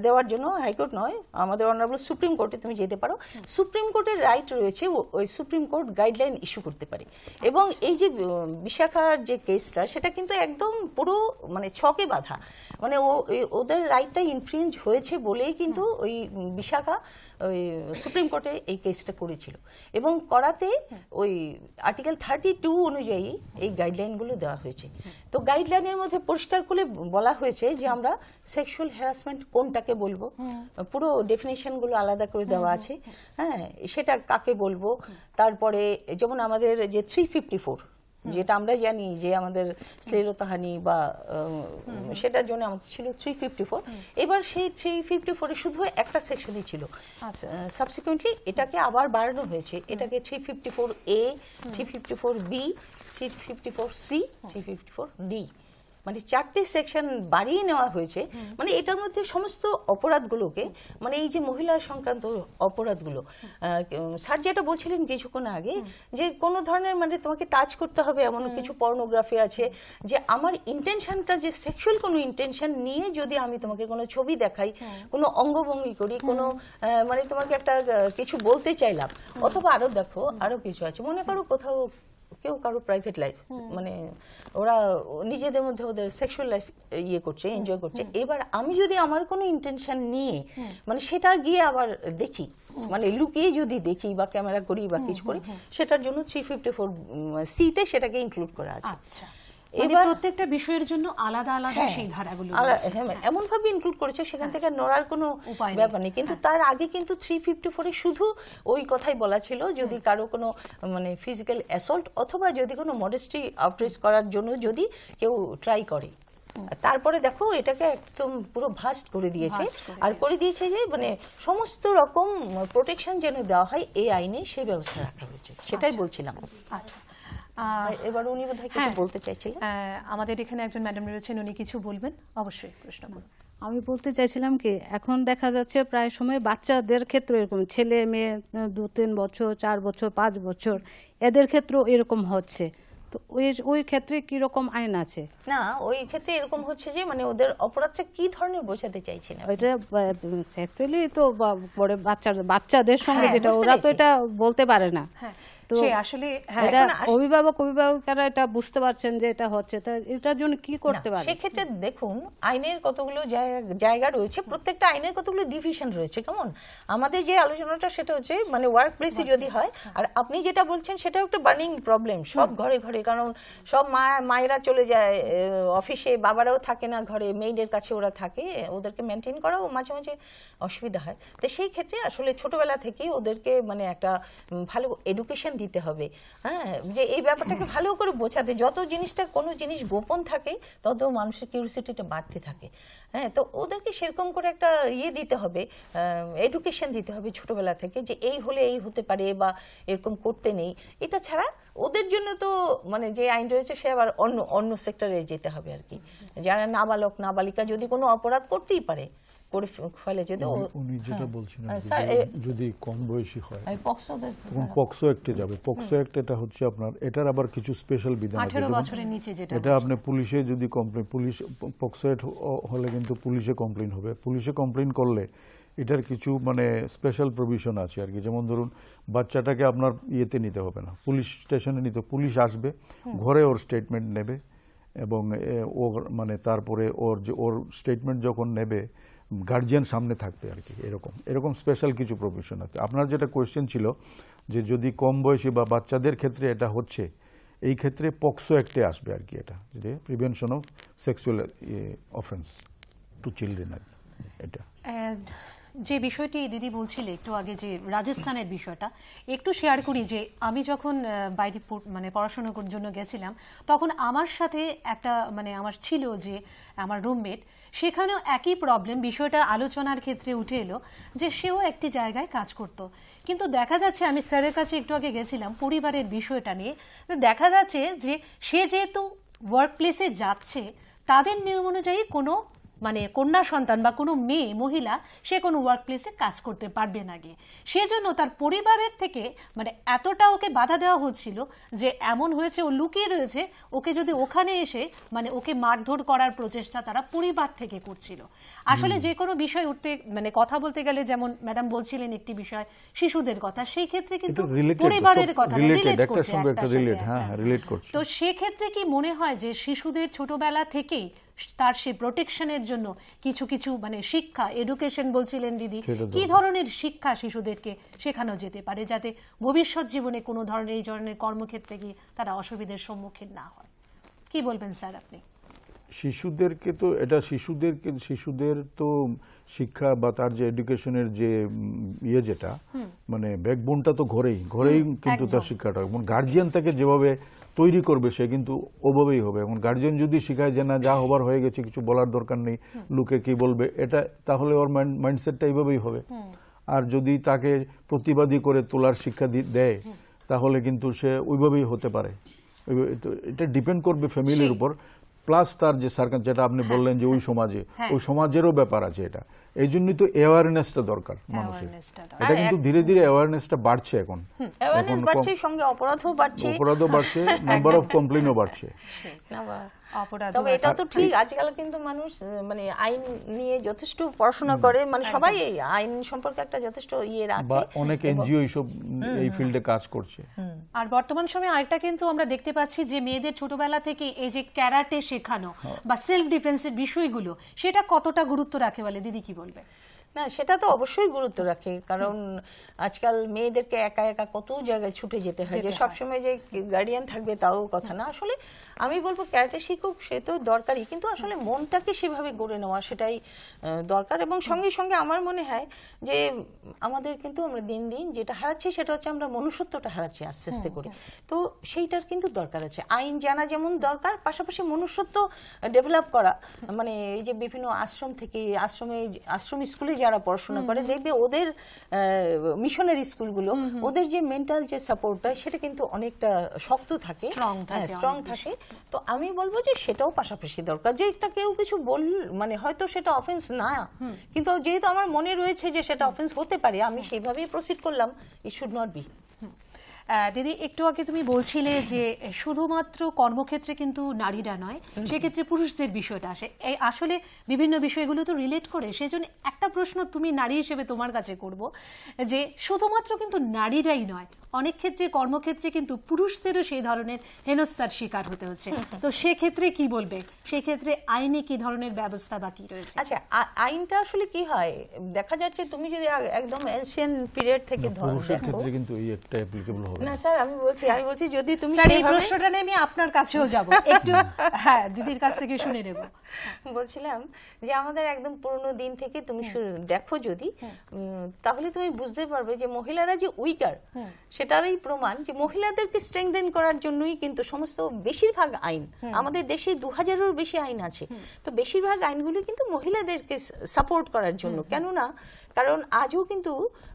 দেওয়ার জন্য হাইকোর্ট নয় আমাদের অনারেবল সুপ্রিম কোর্টে তুমি যেতে পারো সুপ্রিম কোর্টের রাইট রয়েছে ওই সুপ্রিম কোর্ট গাইডলাইন ইস্যু করতে পারে এবং আচ্ছা। এই যে বিশাখার যে কেসটা সেটা কিন্তু একদম পুরো মানে ছকে বাধা মানে ওদের রাইটটা ইনফ্লুয়েঞ্জ হয়েছে বলেই কিন্তু ওই বিশাখা ওই সুপ্রিম কোর্টে এই কেসটা করেছিল এবং করাতে ওই আর্টিকেল থার্টি টু অনুযায়ী এই গাইডলাইনগুলো দেওয়া হয়েছে তো গাইডলাইনের মধ্যে পরিষ্কার করে বলা হয়েছে যে আমরা সেক্সুয়াল হ্যারাসমেন্ট কোনটাকে বলবো পুরো ডেফিনেশনগুলো আলাদা করে দেওয়া আছে হ্যাঁ সেটা কাকে বলবো তারপরে যেমন আমাদের যে থ্রি ফিফটি ফোর যেটা আমরা জানি যে আমাদের শ্লীলতাহানি বা সেটার জন্য আমাদের ছিল থ্রি ফিফটি ফোর এবার সেই থ্রি ফিফটি ফোরে শুধু একটা সেকশনই ছিল সাবসিকুয়েন্টলি আচ্ছা। এটাকে আবার বাড়ানো হয়েছে এটাকে three fifty four A three fifty four B three fifty four C three fifty four D মানে চারটে সেকশন বাড়িয়ে নেওয়া হয়েছে মানে এটার মধ্যে সমস্ত অপরাধগুলোকে মানে এই যে মহিলা সংক্রান্ত অপরাধগুলো স্যার যেটা বলছিলেন কিছুক্ষণ আগে যে কোনো ধরনের মানে তোমাকে টাচ করতে হবে এমন কিছু পর্নোগ্রাফি আছে যে আমার ইন্টেনশনটা যে সেক্সুয়াল কোনো ইন্টেনশন নিয়ে যদি আমি তোমাকে কোনো ছবি দেখাই কোনো অঙ্গভঙ্গি করি কোনো মানে তোমাকে একটা কিছু বলতে চাইলাম অথবা আরো দেখো আরো কিছু আছে মনে করো কোথাও কেউ কারো প্রাইভেট লাইফ মানে ওরা নিজেদের মধ্যে ওদের সেক্সুয়াল লাইফ ইয়ে করছে এনজয় করছে এবার আমি যদি আমার কোনো ইন্টেনশন নিয়ে মানে সেটা গিয়ে আবার দেখি মানে লুকিয়ে যদি দেখি বা ক্যামেরা করি বা কিছু করি সেটার জন্য থ্রি ফিফটি ফোর সিতে সেটাকে ইনক্লুড করা আছে আচ্ছা মানে প্রত্যেকটা বিষয়ের জন্য আলাদা আলাদা হ্যাঁ, সেই ধারাগুলো এমন ভাবে ইনক্লুড করেছে সেখান হ্যাঁ। থেকে নড়ার কোনো ব্যাপার নেই কিন্তু হ্যাঁ। তার আগে কিন্তু থ্রি ফিফটি ফোরে শুধু ওই কথাই বলা ছিল যদি কারো কোনো মানে ফিজিক্যাল অ্যাসল্ট অথবা যদি কোনো মডেস্ট্রি আউটরিচ করার জন্য যদি কেউ ট্রাই করে তারপরে দেখো এটাকে একদম পুরো ভাস্ট করে দিয়েছে আর করে দিয়েছে যে মানে সমস্ত রকম প্রোটেকশন যেন দেওয়া হয় এই আইনে সেই ব্যবস্থা রাখা হয়েছে সেটাই আচ্ছা। বলছিলাম আচ্ছা এবার উনি বোধহয় কিছু হ্যাঁ। বলতে চাইছিলেন আমাদের এখানে একজন ম্যাডাম রয়েছেন উনি কিছু বলবেন অবশ্যই প্রশ্ন আমি বলতে চাইছিলাম কি এখন দেখা যাচ্ছে প্রায় সময় বাচ্চাদের ক্ষেত্রে এরকম ছেলে মেয়ে দু তিন বছর চার বছর পাঁচ বছর এদের ক্ষেত্রেও এরকম হচ্ছে তো ওই ওই ক্ষেত্রে কি রকম আইন আছে না ওই ক্ষেত্রে এরকম হচ্ছে যে মানে ওদের অপরাধটা কি ধরনের বোঝাতে চাইছেন ওইটা সেক্সুয়ালি তো পরে বাচ্চাদের বাচ্চাদের সঙ্গে হ্যাঁ, যেটা ওরা তো এটা বলতে পারে না হ্যাঁ হ্যাঁ, এটা বুঝতে পারছেন যে এটা হচ্ছে এটার জন্য কি করতে পারে সেক্ষেত্রে দেখুন আইনের কতগুলো জায়গা রয়েছে প্রত্যেকটা আইনের কতগুলো ডিভিশন রয়েছে কেমন আমাদের যে আলোচনাটা সেটা হচ্ছে মানে ওয়ার্ক যদি হয় আর আপনি যেটা বলছেন সেটাও একটা বার্নিং প্রবলেম সব ঘরে ঘরে কারণ সব মা মায়েরা চলে যায় অফিসে বাবারাও থাকে না ঘরে মেয়েদের কাছে ওরা থাকে ওদেরকে মেনটেন করাও মাঝে মাঝে অসুবিধা হয় তো সেই ক্ষেত্রে আসলে ছোটবেলা থেকেই ওদেরকে মানে একটা ভালো এডুকেশন দিতে হবে হ্যাঁ যে এই ব্যাপারটাকে ভালো করে বোঝাতে যত জিনিসটা কোনো জিনিস গোপন থাকে তত মানুষের কিউরিসিটিটা বাড়তে থাকে হ্যাঁ তো ওদেরকে সেরকম করে একটা ইয়ে দিতে হবে এডুকেশন দিতে হবে ছোটবেলা থেকে যে এই হলে এই হতে পারে বা এরকম করতে নেই এটা ছাড়া ওদের জন্য তো মানে যে আইন রয়েছে সে আবার অন্য অন্য সেক্টরে যেতে হবে আর কি যারা নাবালক নাবালিকা যদি কোনো অপরাধ করতেই পারে করে ফেলে যদি উনি যেটা হ্যাঁ। বলছেন যদি কম বয়সী হয় হ্যাঁ। পক্সো একটে যাবে পক্সো এটা হচ্ছে আপনার এটার আবার কিছু স্পেশাল বিধান বছরের নিচে যেটা এটা আপনি পুলিশে যদি পুলিশ পক্সো হলে কিন্তু পুলিশে হবে পুলিশে কমপ্লেন করলে এটার কিছু মানে স্পেশাল প্রভিশন আছে আর কি যেমন ধরুন বাচ্চাটাকে আপনার ইয়েতে নিতে হবে না পুলিশ স্টেশনে নিতে পুলিশ আসবে ঘরে ওর স্টেটমেন্ট নেবে এবং ওর মানে তারপরে ওর যে ওর স্টেটমেন্ট যখন নেবে গার্জিয়ান সামনে থাকবে আর কি এরকম এরকম স্পেশাল কিছু প্রভিশন আছে আপনার যেটা কোয়েশ্চেন ছিল যে যদি কম বয়সী বা বাচ্চাদের ক্ষেত্রে এটা হচ্ছে এই ক্ষেত্রে পক্সো একটা আসবে আর কি এটা যে prevention of sexual offence to children আর এটা যে বিষয়টি দিদি বলছিলে একটু আগে যে রাজস্থানের বিষয়টা একটু শেয়ার করি যে আমি যখন বাইরে মানে পড়াশোনার জন্য গেছিলাম তখন আমার সাথে একটা মানে আমার ছিল যে আমার রুমমেট সেখানেও একই প্রবলেম বিষয়টা আলোচনার ক্ষেত্রে উঠে এলো যে সেও একটি জায়গায় কাজ করত কিন্তু দেখা যাচ্ছে আমি স্যারের কাছে একটু আগে গেছিলাম পরিবারের বিষয়টা নিয়ে দেখা যাচ্ছে যে সে যেহেতু ওয়ার্ক প্লেসে যাচ্ছে তাদের নিয়ম অনুযায়ী কোনো মানে কন্যা সন্তান বা কোনো মেয়ে মহিলা সে কোনো ওয়ার্ক প্লেসে কাজ করতে পারবে না গিয়ে সেজন্য তার পরিবারের থেকে মানে এতটা ওকে বাধা দেওয়া হচ্ছিল যে এমন হয়েছে ও লুকিয়ে রয়েছে ওকে যদি ওখানে এসে মানে ওকে মারধর করার প্রচেষ্টা তারা পরিবার থেকে করছিল আসলে যে কোনো বিষয় উঠতে মানে কথা বলতে গেলে যেমন ম্যাডাম বলছিলেন একটি বিষয় শিশুদের কথা সেই ক্ষেত্রে কিন্তু পরিবারের কথা হ্যাঁ, হ্যাঁ, তো সেক্ষেত্রে কি মনে হয় যে শিশুদের ছোটবেলা থেকেই তার সেই প্রোটেকশনের জন্য কিছু কিছু মানে শিক্ষা এডুকেশন বলছিলেন দিদি কি ধরনের শিক্ষা শিশুদেরকে শেখানো যেতে পারে যাতে ভবিষ্যৎ জীবনে কোনো ধরনের এই ধরনের কর্মক্ষেত্রে গিয়ে তারা অসুবিধার সম্মুখীন না হয় কি বলবেন স্যার আপনি শিশুদেরকে তো এটা শিশুদেরকে শিশুদের তো শিক্ষা বা তার যে এডুকেশনের যে ইয়ে যেটা মানে ব্যাকবোনটা তো ঘরেই ঘরেই কিন্তু তার শিক্ষাটা এবং গার্জিয়ান তাকে যেভাবে তৈরি করবে সে কিন্তু ওভাবেই হবে এবং গার্জিয়ান যদি শিখায় যে না যা হবার হয়ে গেছে কিছু বলার দরকার নেই লোকে কি বলবে এটা তাহলে ওর মাইন্ডসেটটা এইভাবেই হবে আর যদি তাকে প্রতিবাদী করে তোলার শিক্ষা দেয় তাহলে কিন্তু সে ওইভাবেই হতে পারে এটা ডিপেন্ড করবে ফ্যামিলির উপর প্লাস তার যে সার্কাস যেটা আপনি হ্যাঁ। বললেন যে ওই সমাজে হ্যাঁ। ওই সমাজেরও ব্যাপার আছে এটা এই জন্যই তো অ্যাওয়ারনেসটা দরকার মানুষের এটা কিন্তু ধীরে ধীরে অ্যাওয়ারনেসটা বাড়ছে এখন অ্যাওয়ারনেস বাড়ছে সঙ্গে অপরাধও বাড়ছে অপরাধও বাড়ছে নাম্বার অফ কমপ্লেনও বাড়ছে তবে এটা তো ঠিক আজকাল কিন্তু মানুষ মানে আইন নিয়ে যথেষ্ট পড়াশোনা করে মানে সবাই আইন সম্পর্কে একটা যথেষ্ট ইয়ে রাখে অনেক এনজিও এইসব এই ফিল্ডে কাজ করছে আর বর্তমান সময়ে আরেকটা কিন্তু আমরা দেখতে পাচ্ছি যে মেয়েদের ছোটবেলা থেকে এই যে ক্যারাটে শেখানো হ্যাঁ। বা সেলফ ডিফেন্সের বিষয়গুলো সেটা কতটা গুরুত্ব রাখে বলে দিদি কি বলবে না সেটা তো অবশ্যই গুরুত্ব রাখে কারণ আজকাল মেয়েদেরকে একা একা কত জায়গায় ছুটে যেতে হয় যে সবসময় যে গার্ডিয়ান থাকবে তাও কথা না আসলে আমি বলবো ক্যারাটে শিখুক সে তো দরকারই কিন্তু আসলে মনটাকে সেভাবে গড়ে নেওয়া সেটাই দরকার এবং সঙ্গে সঙ্গে আমার মনে হয় যে আমাদের কিন্তু আমরা দিন দিন যেটা হারাচ্ছি সেটা হচ্ছে আমরা মনুষ্যত্বটা হারাচ্ছি আস্তে আস্তে করে তো সেইটার কিন্তু দরকার আছে আইন জানা যেমন দরকার পাশাপাশি মনুষ্যত্ব ডেভেলপ করা মানে এই যে বিভিন্ন আশ্রম থেকে আশ্রমে আশ্রম স্কুলে যারা পড়াশোনা করে দেখবে ওদের মিশনের স্কুলগুলো ওদের যে মেন্টাল যে সাপোর্টটা সেটা কিন্তু অনেকটা শক্ত থাকে স্ট্রং থাকে হ্যাঁ, তো আমি বলবো যে সেটাও পাশাপাশি দরকার যে একটা কেউ কিছু বল মানে হয়তো সেটা অফেন্স না কিন্তু যেহেতু আমার মনে রয়েছে যে সেটা অফেন্স হতে পারে আমি সেইভাবেই প্রসিড করলাম ইট শুড নট বি দিদি একটু আগে তুমি বলছিলে যে শুধুমাত্র কর্মক্ষেত্রে কিন্তু নারীরা নয় সেক্ষেত্রে পুরুষদের বিষয়টা আসে আসলে বিভিন্ন বিষয়গুলো তো রিলেট করে সেজন্য একটা প্রশ্ন তুমি নারী হিসেবে তোমার কাছে করব যে শুধুমাত্র কিন্তু নারীরাই নয় অনেক ক্ষেত্রে কর্মক্ষেত্রে কিন্তু পুরুষদেরও সেই ধরনের হেনস্থার শিকার হতে হচ্ছে তো সেক্ষেত্রে কি বলবে সেক্ষেত্রে আইনে কি ধরনের ব্যবস্থা বাকি রয়েছে আচ্ছা আইনটা আসলে কি হয় দেখা যাচ্ছে তুমি যদি একদম এনশিয়েন্ট পিরিয়ড থেকে ধরো পুরুষের ক্ষেত্রে কিন্তু এই একটা অ্যাপ্লিকেবল না স্যার আমি বলছি আমি বলছি যদি হ্যাঁ, বলছিলাম যে আমাদের একদম পুরনো দিন থেকে তুমি দেখো যদি তাহলে তুমি বুঝতে পারবে যে মহিলারা যে উইকার সেটারই প্রমাণ যে মহিলাদেরকে স্ট্রেংথেন করার জন্যই কিন্তু সমস্ত বেশিরভাগ আইন আমাদের দেশে দু হাজারেরও বেশি আইন আছে তো বেশিরভাগ আইনগুলো কিন্তু মহিলাদেরকে সাপোর্ট করার জন্য কেননা কারণ আজও কিন্তু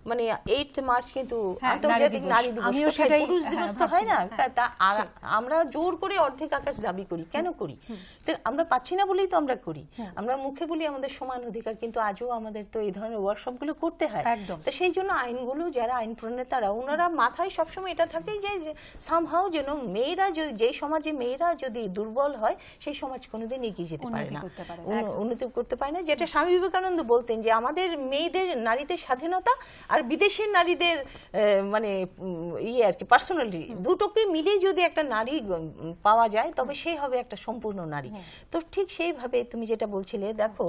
মানে এইট মার্চ কিন্তু হ্যাঁ, আন্তর্জাতিক নারী দিবস সেটাই পুরুষ হ্যাঁ, দিবস তো হয় না আমরা জোর করে অর্ধেক আকাশ দাবি করি কেন করি তো আমরা পাচ্ছি না বলেই তো আমরা করি আমরা মুখে বলি আমাদের সমান অধিকার কিন্তু আজও আমাদের তো এই ধরনের ওয়ার্কশপগুলো করতে হয় তো সেই জন্য আইনগুলো যারা আইন প্রণেতারা ওনারা মাথায় সবসময় এটা থাকে যে সামহাও যেন মেয়েরা যদি যে সমাজে মেয়েরা যদি দুর্বল হয় সেই সমাজ কোনোদিন এগিয়ে যেতে পারে না উন্নতি করতে পারে না যেটা স্বামী বিবেকানন্দ বলতেন যে আমাদের মেয়েদের নারীদের স্বাধীনতা আর বিদেশের নারীদের মানে ইয়ে আর কি পার্সোনালিটি দুটোকে মিলে যদি একটা নারী পাওয়া যায় তবে সেই হবে একটা সম্পূর্ণ নারী হ্যাঁ। তো ঠিক সেইভাবে তুমি যেটা বলছিলে দেখো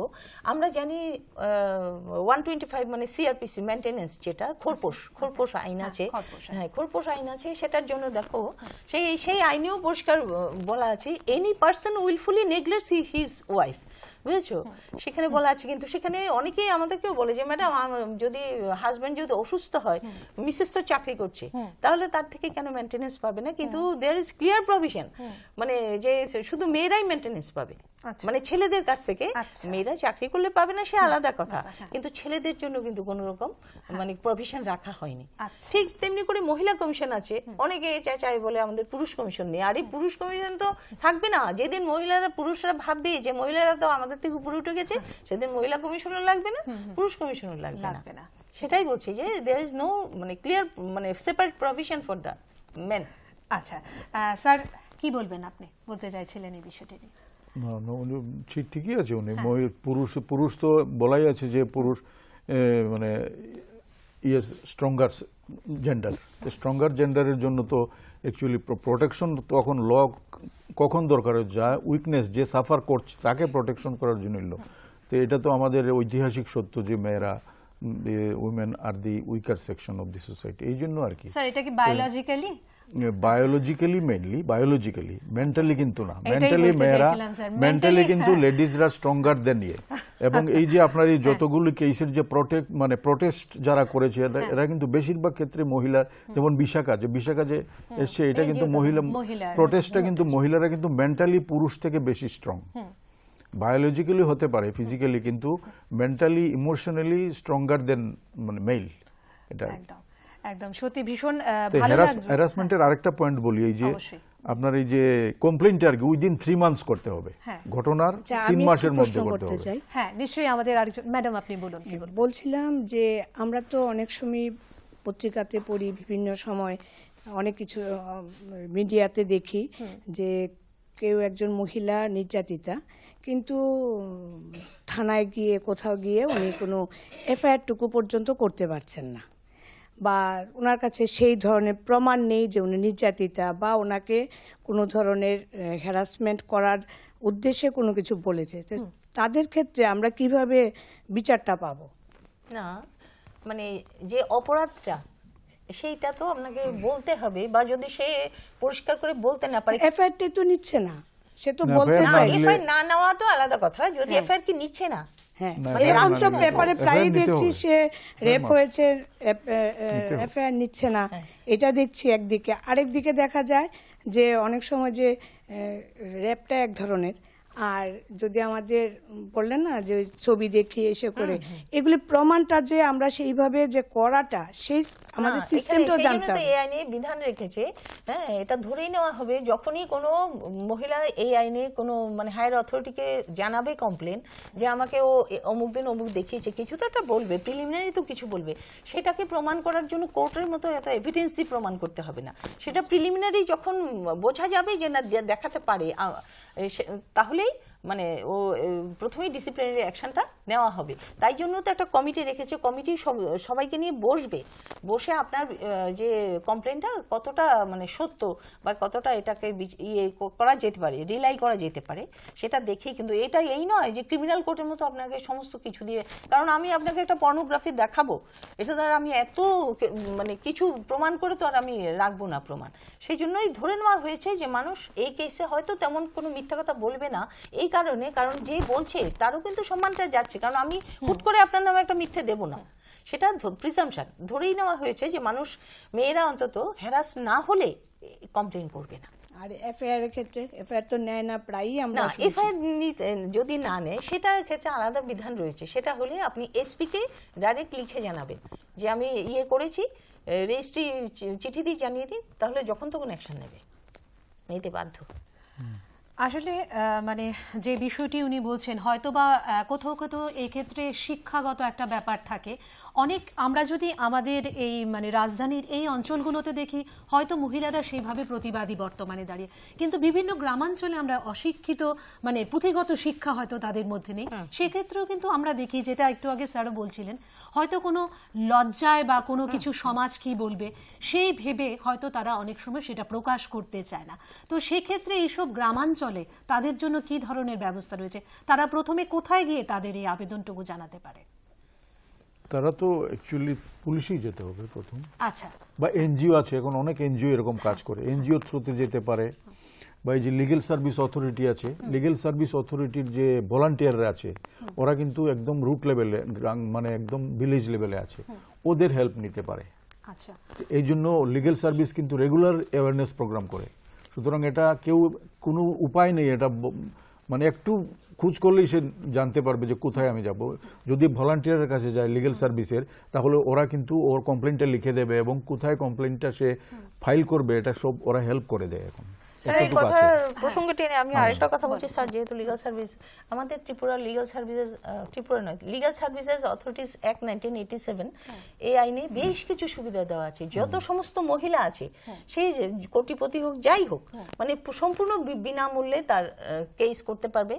আমরা জানি ওয়ান টোয়েন্টি ফাইভ মানে সিআরপিসি মেনটেন্যান্স যেটা খোরপোষ খোরপোষ হ্যাঁ, আইন আছে হ্যাঁ, হ্যাঁ খোরপোষ আইন আছে সেটার জন্য দেখো সেই সেই আইনেও পরিষ্কার বলা আছে any person wilfully neglects his wife বুঝেছো সেখানে বলা আছে কিন্তু সেখানে অনেকেই আমাদেরকেও বলে যে ম্যাডাম যদি হাজব্যান্ড যদি অসুস্থ হয় মিসেস তো চাকরি করছে তাহলে তার থেকে কেন মেনটেনেন্স পাবে না কিন্তু দেয়ার ইজ ক্লিয়ার প্রভিশন মানে যে শুধু মেয়েরাই মেনটেনেন্স পাবে আচ্ছা। মানে ছেলেদের কাছ থেকে আচ্ছা। মেয়েরা চাকরি করলে পাবে না সে আলাদা কথা কিন্তু ছেলেদের জন্য কিন্তু কোন রকম হ্যাঁ। মানে প্রভিশন রাখা হয়নি আচ্ছা। ঠিক তেমনি করে মহিলা কমিশন আছে অনেকে চাই বলে আমাদের পুরুষ কমিশন নেই আর এই পুরুষ কমিশন তো থাকবে না যেদিন মহিলারা পুরুষরা ভাববে যে মহিলারা তো আমাদের থেকে উপরে উঠে গেছে সেদিন মহিলা কমিশনও লাগবে না পুরুষ কমিশনও লাগবে না সেটাই বলছি যে দেয়ার ইজ নো মানে ক্লিয়ার মানে separate provision for the men আচ্ছা স্যার কি বলবেন আপনি বলতে চাইছিলেন এই বিষয়টি নিয়ে না না ঠিকই আছে উনি হ্যাঁ। পুরুষ পুরুষ তো বলাই আছে যে পুরুষ মানে ইয়েস স্ট্রঙ্গার জেন্ডার স্ট্রঙ্গার জেন্ডারের জন্য তো অ্যাকচুয়ালি প্রোটেকশন তখন ল কখন দরকার যা উইকনেস যে সাফার করছে তাকে প্রোটেকশন করার জন্য ল তো এটা তো আমাদের ঐতিহাসিক সত্য যে মেয়েরা উইমেন আর the weaker section of the society এই জন্য আর কি স্যার এটা কি biologically biologically mainly biologically mentally কিন্তু না মেন্টালি মেয়েরা মেন্টালি কিন্তু লেডিজরা স্ট্রঙ্গার দেন ইয়ে এবং এই যে আপনার এই হ্যাঁ। যতগুলো কেসের যে প্রোটেক্ট মানে প্রোটেস্ট যারা করেছে হ্যাঁ। এরা কিন্তু বেশিরভাগ ক্ষেত্রে মহিলা যেমন বিশাখা যে বিশাখা যে হ্যাঁ। এসছে এটা কিন্তু মহিলা প্রোটেস্টটা কিন্তু মহিলারা কিন্তু মেন্টালি পুরুষ থেকে বেশি স্ট্রং বায়োলজিক্যালি হতে পারে ফিজিক্যালি কিন্তু মেন্টালি ইমোশনালি স্ট্রঙ্গার দেন মানে মেল এটা একদম সত্যি ভীষণ হ্যারাসমেন্টের আরেকটা পয়েন্ট বলি এই যে আপনার এই যে কমপ্লেনটা আর কি উইদিন থ্রি মান্থস করতে হবে হ্যাঁ। ঘটনার আচ্ছা, তিন মাসের মধ্যে করতে হবে হ্যাঁ নিশ্চয়ই আমাদের আরেকজন ম্যাডাম আপনি বলুন বলছিলাম যে আমরা তো অনেক সময় পত্রিকাতে পড়ি বিভিন্ন সময় অনেক কিছু মিডিয়াতে দেখি যে কেউ একজন মহিলা নির্যাতিতা কিন্তু থানায় গিয়ে কোথাও গিয়ে উনি কোনো এফআইআরটুকু পর্যন্ত করতে পারছেন না বা ওনার কাছে সেই ধরনের প্রমাণ নেই যে উনি নির্যাতিতা বা ওনাকে কোনো ধরনের হ্যারাসমেন্ট করার উদ্দেশ্যে কোনো কিছু বলেছে তাদের ক্ষেত্রে আমরা কিভাবে বিচারটা পাব না মানে যে অপরাধটা সেইটা তো আপনাকে বলতে হবে বা যদি সে পরিষ্কার করে বলতে না পারে এফআইআর তো নিচ্ছে না সে তো বলতে না এফআইআর না নেওয়া তো আলাদা কথা যদি এফআইআর হ্যাঁ। কি নিচ্ছে না হ্যাঁ সব মানে মানে প্রায়ই দেখছি সে রেপ হয়েছে নিচ্ছে না হ্যাঁ। এটা দেখছি একদিকে দেখা যায় যে অনেক সময় যে র্যাপটা এক ধরনের আর যদি আমাদের বললেন না যে ছবি দেখি এসে করে এগুলি প্রমাণটা যে আমরা সেইভাবে যে করাটা সেই হ্যাঁ, আমাদের সিস্টেমটাও হবে এই আইনে বিধান রেখেছে হ্যাঁ এটা ধরেই নেওয়া হবে যখনই কোনো মহিলা এই আইনে কোনো মানে হায়ার অথরিটিকে জানাবে কমপ্লেন যে আমাকে ও অমুক দিন অমুক দেখিয়েছে কিছু তো একটা বলবে প্রিলিমিনারি তো কিছু বলবে সেটাকে প্রমাণ করার জন্য কোর্টের মতো এত এভিডেন্স দিয়ে প্রমাণ করতে হবে না সেটা প্রিলিমিনারি যখন বোঝা যাবে যে না দেখাতে পারে তাহলে মানে ও প্রথমেই ডিসিপ্লিনারি অ্যাকশনটা নেওয়া হবে তাই জন্য তো একটা কমিটি রেখেছে কমিটি সবাইকে নিয়ে বসবে বসে আপনার যে কমপ্লেনটা কতটা মানে সত্য বা কতটা এটাকে ইয়ে করা যেতে পারে রিলাই করা যেতে পারে সেটা দেখে কিন্তু এটা এই নয় যে ক্রিমিনাল কোর্টের মতো আপনাকে সমস্ত কিছু দিয়ে কারণ আমি আপনাকে একটা পর্নোগ্রাফি দেখাবো এটা দ্বারা আমি এত মানে কিছু প্রমাণ করে তো আর আমি রাখবো না প্রমাণ সেই জন্যই ধরে নেওয়া হয়েছে যে মানুষ এই কেসে হয়তো তেমন কোনো মিথ্যা কথা বলবে না এই কারণে কারণ যে বলছে তারও কিন্তু সম্মানটা যাচ্ছে কারণ আমি হুট করে আপনার নামে একটা মিথ্যে দেব না সেটা প্রিজামশন ধরেই নেওয়া হয়েছে যে মানুষ মেয়েরা অন্তত হ্যারাস না হলে কমপ্লেন করবে না আর এফআইআর এর ক্ষেত্রে এফআইআর তো নেয় না প্রায়ই আমরা এফআইআর নিতে যদি না নেয় সেটার ক্ষেত্রে আলাদা বিধান রয়েছে সেটা হলে আপনি এসপি কে ডাইরেক্ট লিখে জানাবেন যে আমি ইয়ে করেছি রেজিস্ট্রি চিঠি দিয়ে জানিয়ে দিন তাহলে যখন তখন অ্যাকশন নেবে নিতে বাধ্য আসলে মানে যে বিষয়টি উনি বলছেন হয়তোবা কোথাও কোথাও এক্ষেত্রে শিক্ষাগত একটা ব্যাপার থাকে অনেক আমরা যদি আমাদের এই মানে রাজধানীর এই অঞ্চলগুলোতে দেখি হয়তো মহিলারা সেইভাবে প্রতিবাদী বর্তমানে দাঁড়িয়ে কিন্তু বিভিন্ন গ্রামাঞ্চলে আমরা অশিক্ষিত মানে পুঁথিগত শিক্ষা হয়তো তাদের মধ্যে নেই সেক্ষেত্রেও কিন্তু আমরা দেখি যেটা একটু আগে স্যারও বলছিলেন হয়তো কোনো লজ্জায় বা কোনো কিছু সমাজ কি বলবে সেই ভেবে হয়তো তারা অনেক সময় সেটা প্রকাশ করতে চায় না তো সেক্ষেত্রে এইসব গ্রামাঞ্চলে তাদের জন্য কি ধরনের ব্যবস্থা রয়েছে তারা প্রথমে কোথায় গিয়ে তাদের এই আবেদনটুকু জানাতে পারে তারা তো অ্যাকচুয়ালি পুলিশেই যেতে হবে প্রথম আচ্ছা বা এনজিও আছে এখন অনেক এনজিও এরকম কাজ করে এনজিও থ্রুতে যেতে পারে বা এই যে লিগেল সার্ভিস অথরিটি আছে লিগেল সার্ভিস অথরিটির যে ভলান্টিয়াররা আছে ওরা কিন্তু একদম রুট লেভেলে মানে একদম ভিলেজ লেভেলে আছে ওদের হেল্প নিতে পারে এই জন্য লিগেল সার্ভিস কিন্তু রেগুলার অ্যাওয়ারনেস প্রোগ্রাম করে সুতরাং এটা কেউ কোনো উপায় নেই এটা মানে একটু খোঁজ করলেই সে জানতে পারবে যে কোথায় আমি যাব যদি ভলান্টিয়ারের কাছে যায় লিগেল সার্ভিসের তাহলে ওরা কিন্তু ওর কমপ্লেনটা লিখে দেবে এবং কোথায় কমপ্লেনটা সে ফাইল করবে এটা সব ওরা হেল্প করে দেয় এখন স্যার কথার প্রসঙ্গ হ্যাঁ। টেনে আমি হ্যাঁ। আরেকটা কথা বলছি স্যার যেহেতু লিগ্যাল সার্ভিস আমাদের ত্রিপুরা লিগ্যাল সার্ভিসেস ত্রিপুরা নয় লিগ্যাল সার্ভিসেস অথরিটিস অ্যাক্ট 1987 এই আইনে বেশ কিছু সুবিধা দেওয়া আছে যত সমস্ত মহিলা আছে হ্যাঁ। সেই যে কোটিপতি হোক যাই হোক মানে সম্পূর্ণ বিনামূল্যে তার কেস করতে পারবে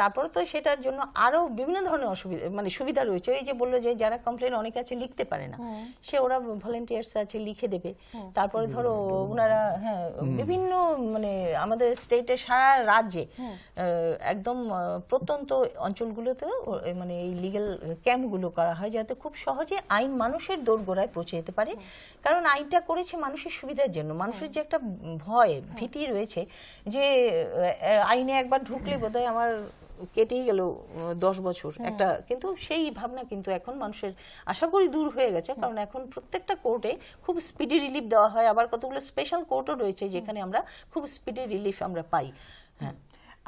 তারপর তো সেটার জন্য আরো বিভিন্ন ধরনের অসুবিধা মানে সুবিধা রয়েছে এই যে বললো যে যারা কমপ্লেন অনেকে আছে লিখতে পারে না সে ওরা ভলেন্টিয়ার্স আছে লিখে দেবে তারপরে ধরো ওনারা হ্যাঁ বিভিন্ন মানে আমাদের স্টেটের সারা রাজ্যে একদম প্রত্যন্ত অঞ্চলগুলোতেও মানে এই লিগেল ক্যাম্পগুলো করা হয় যাতে খুব সহজে আইন মানুষের দোরগোড়ায় পৌঁছে যেতে পারে কারণ আইনটা করেছে মানুষের সুবিধার জন্য মানুষের যে একটা ভয় ভীতি রয়েছে যে আইনে একবার ঢুকলে বোধহয় আমার কেটেই গেল দশ বছর হ্যাঁ। একটা কিন্তু সেই ভাবনা কিন্তু এখন মানুষের আশা করি দূর হয়ে গেছে হ্যাঁ। কারণ এখন প্রত্যেকটা কোর্টে খুব স্পিডি রিলিফ দেওয়া হয় আবার কতগুলো স্পেশাল কোর্টও রয়েছে যেখানে আমরা খুব স্পিডি রিলিফ আমরা পাই হ্যাঁ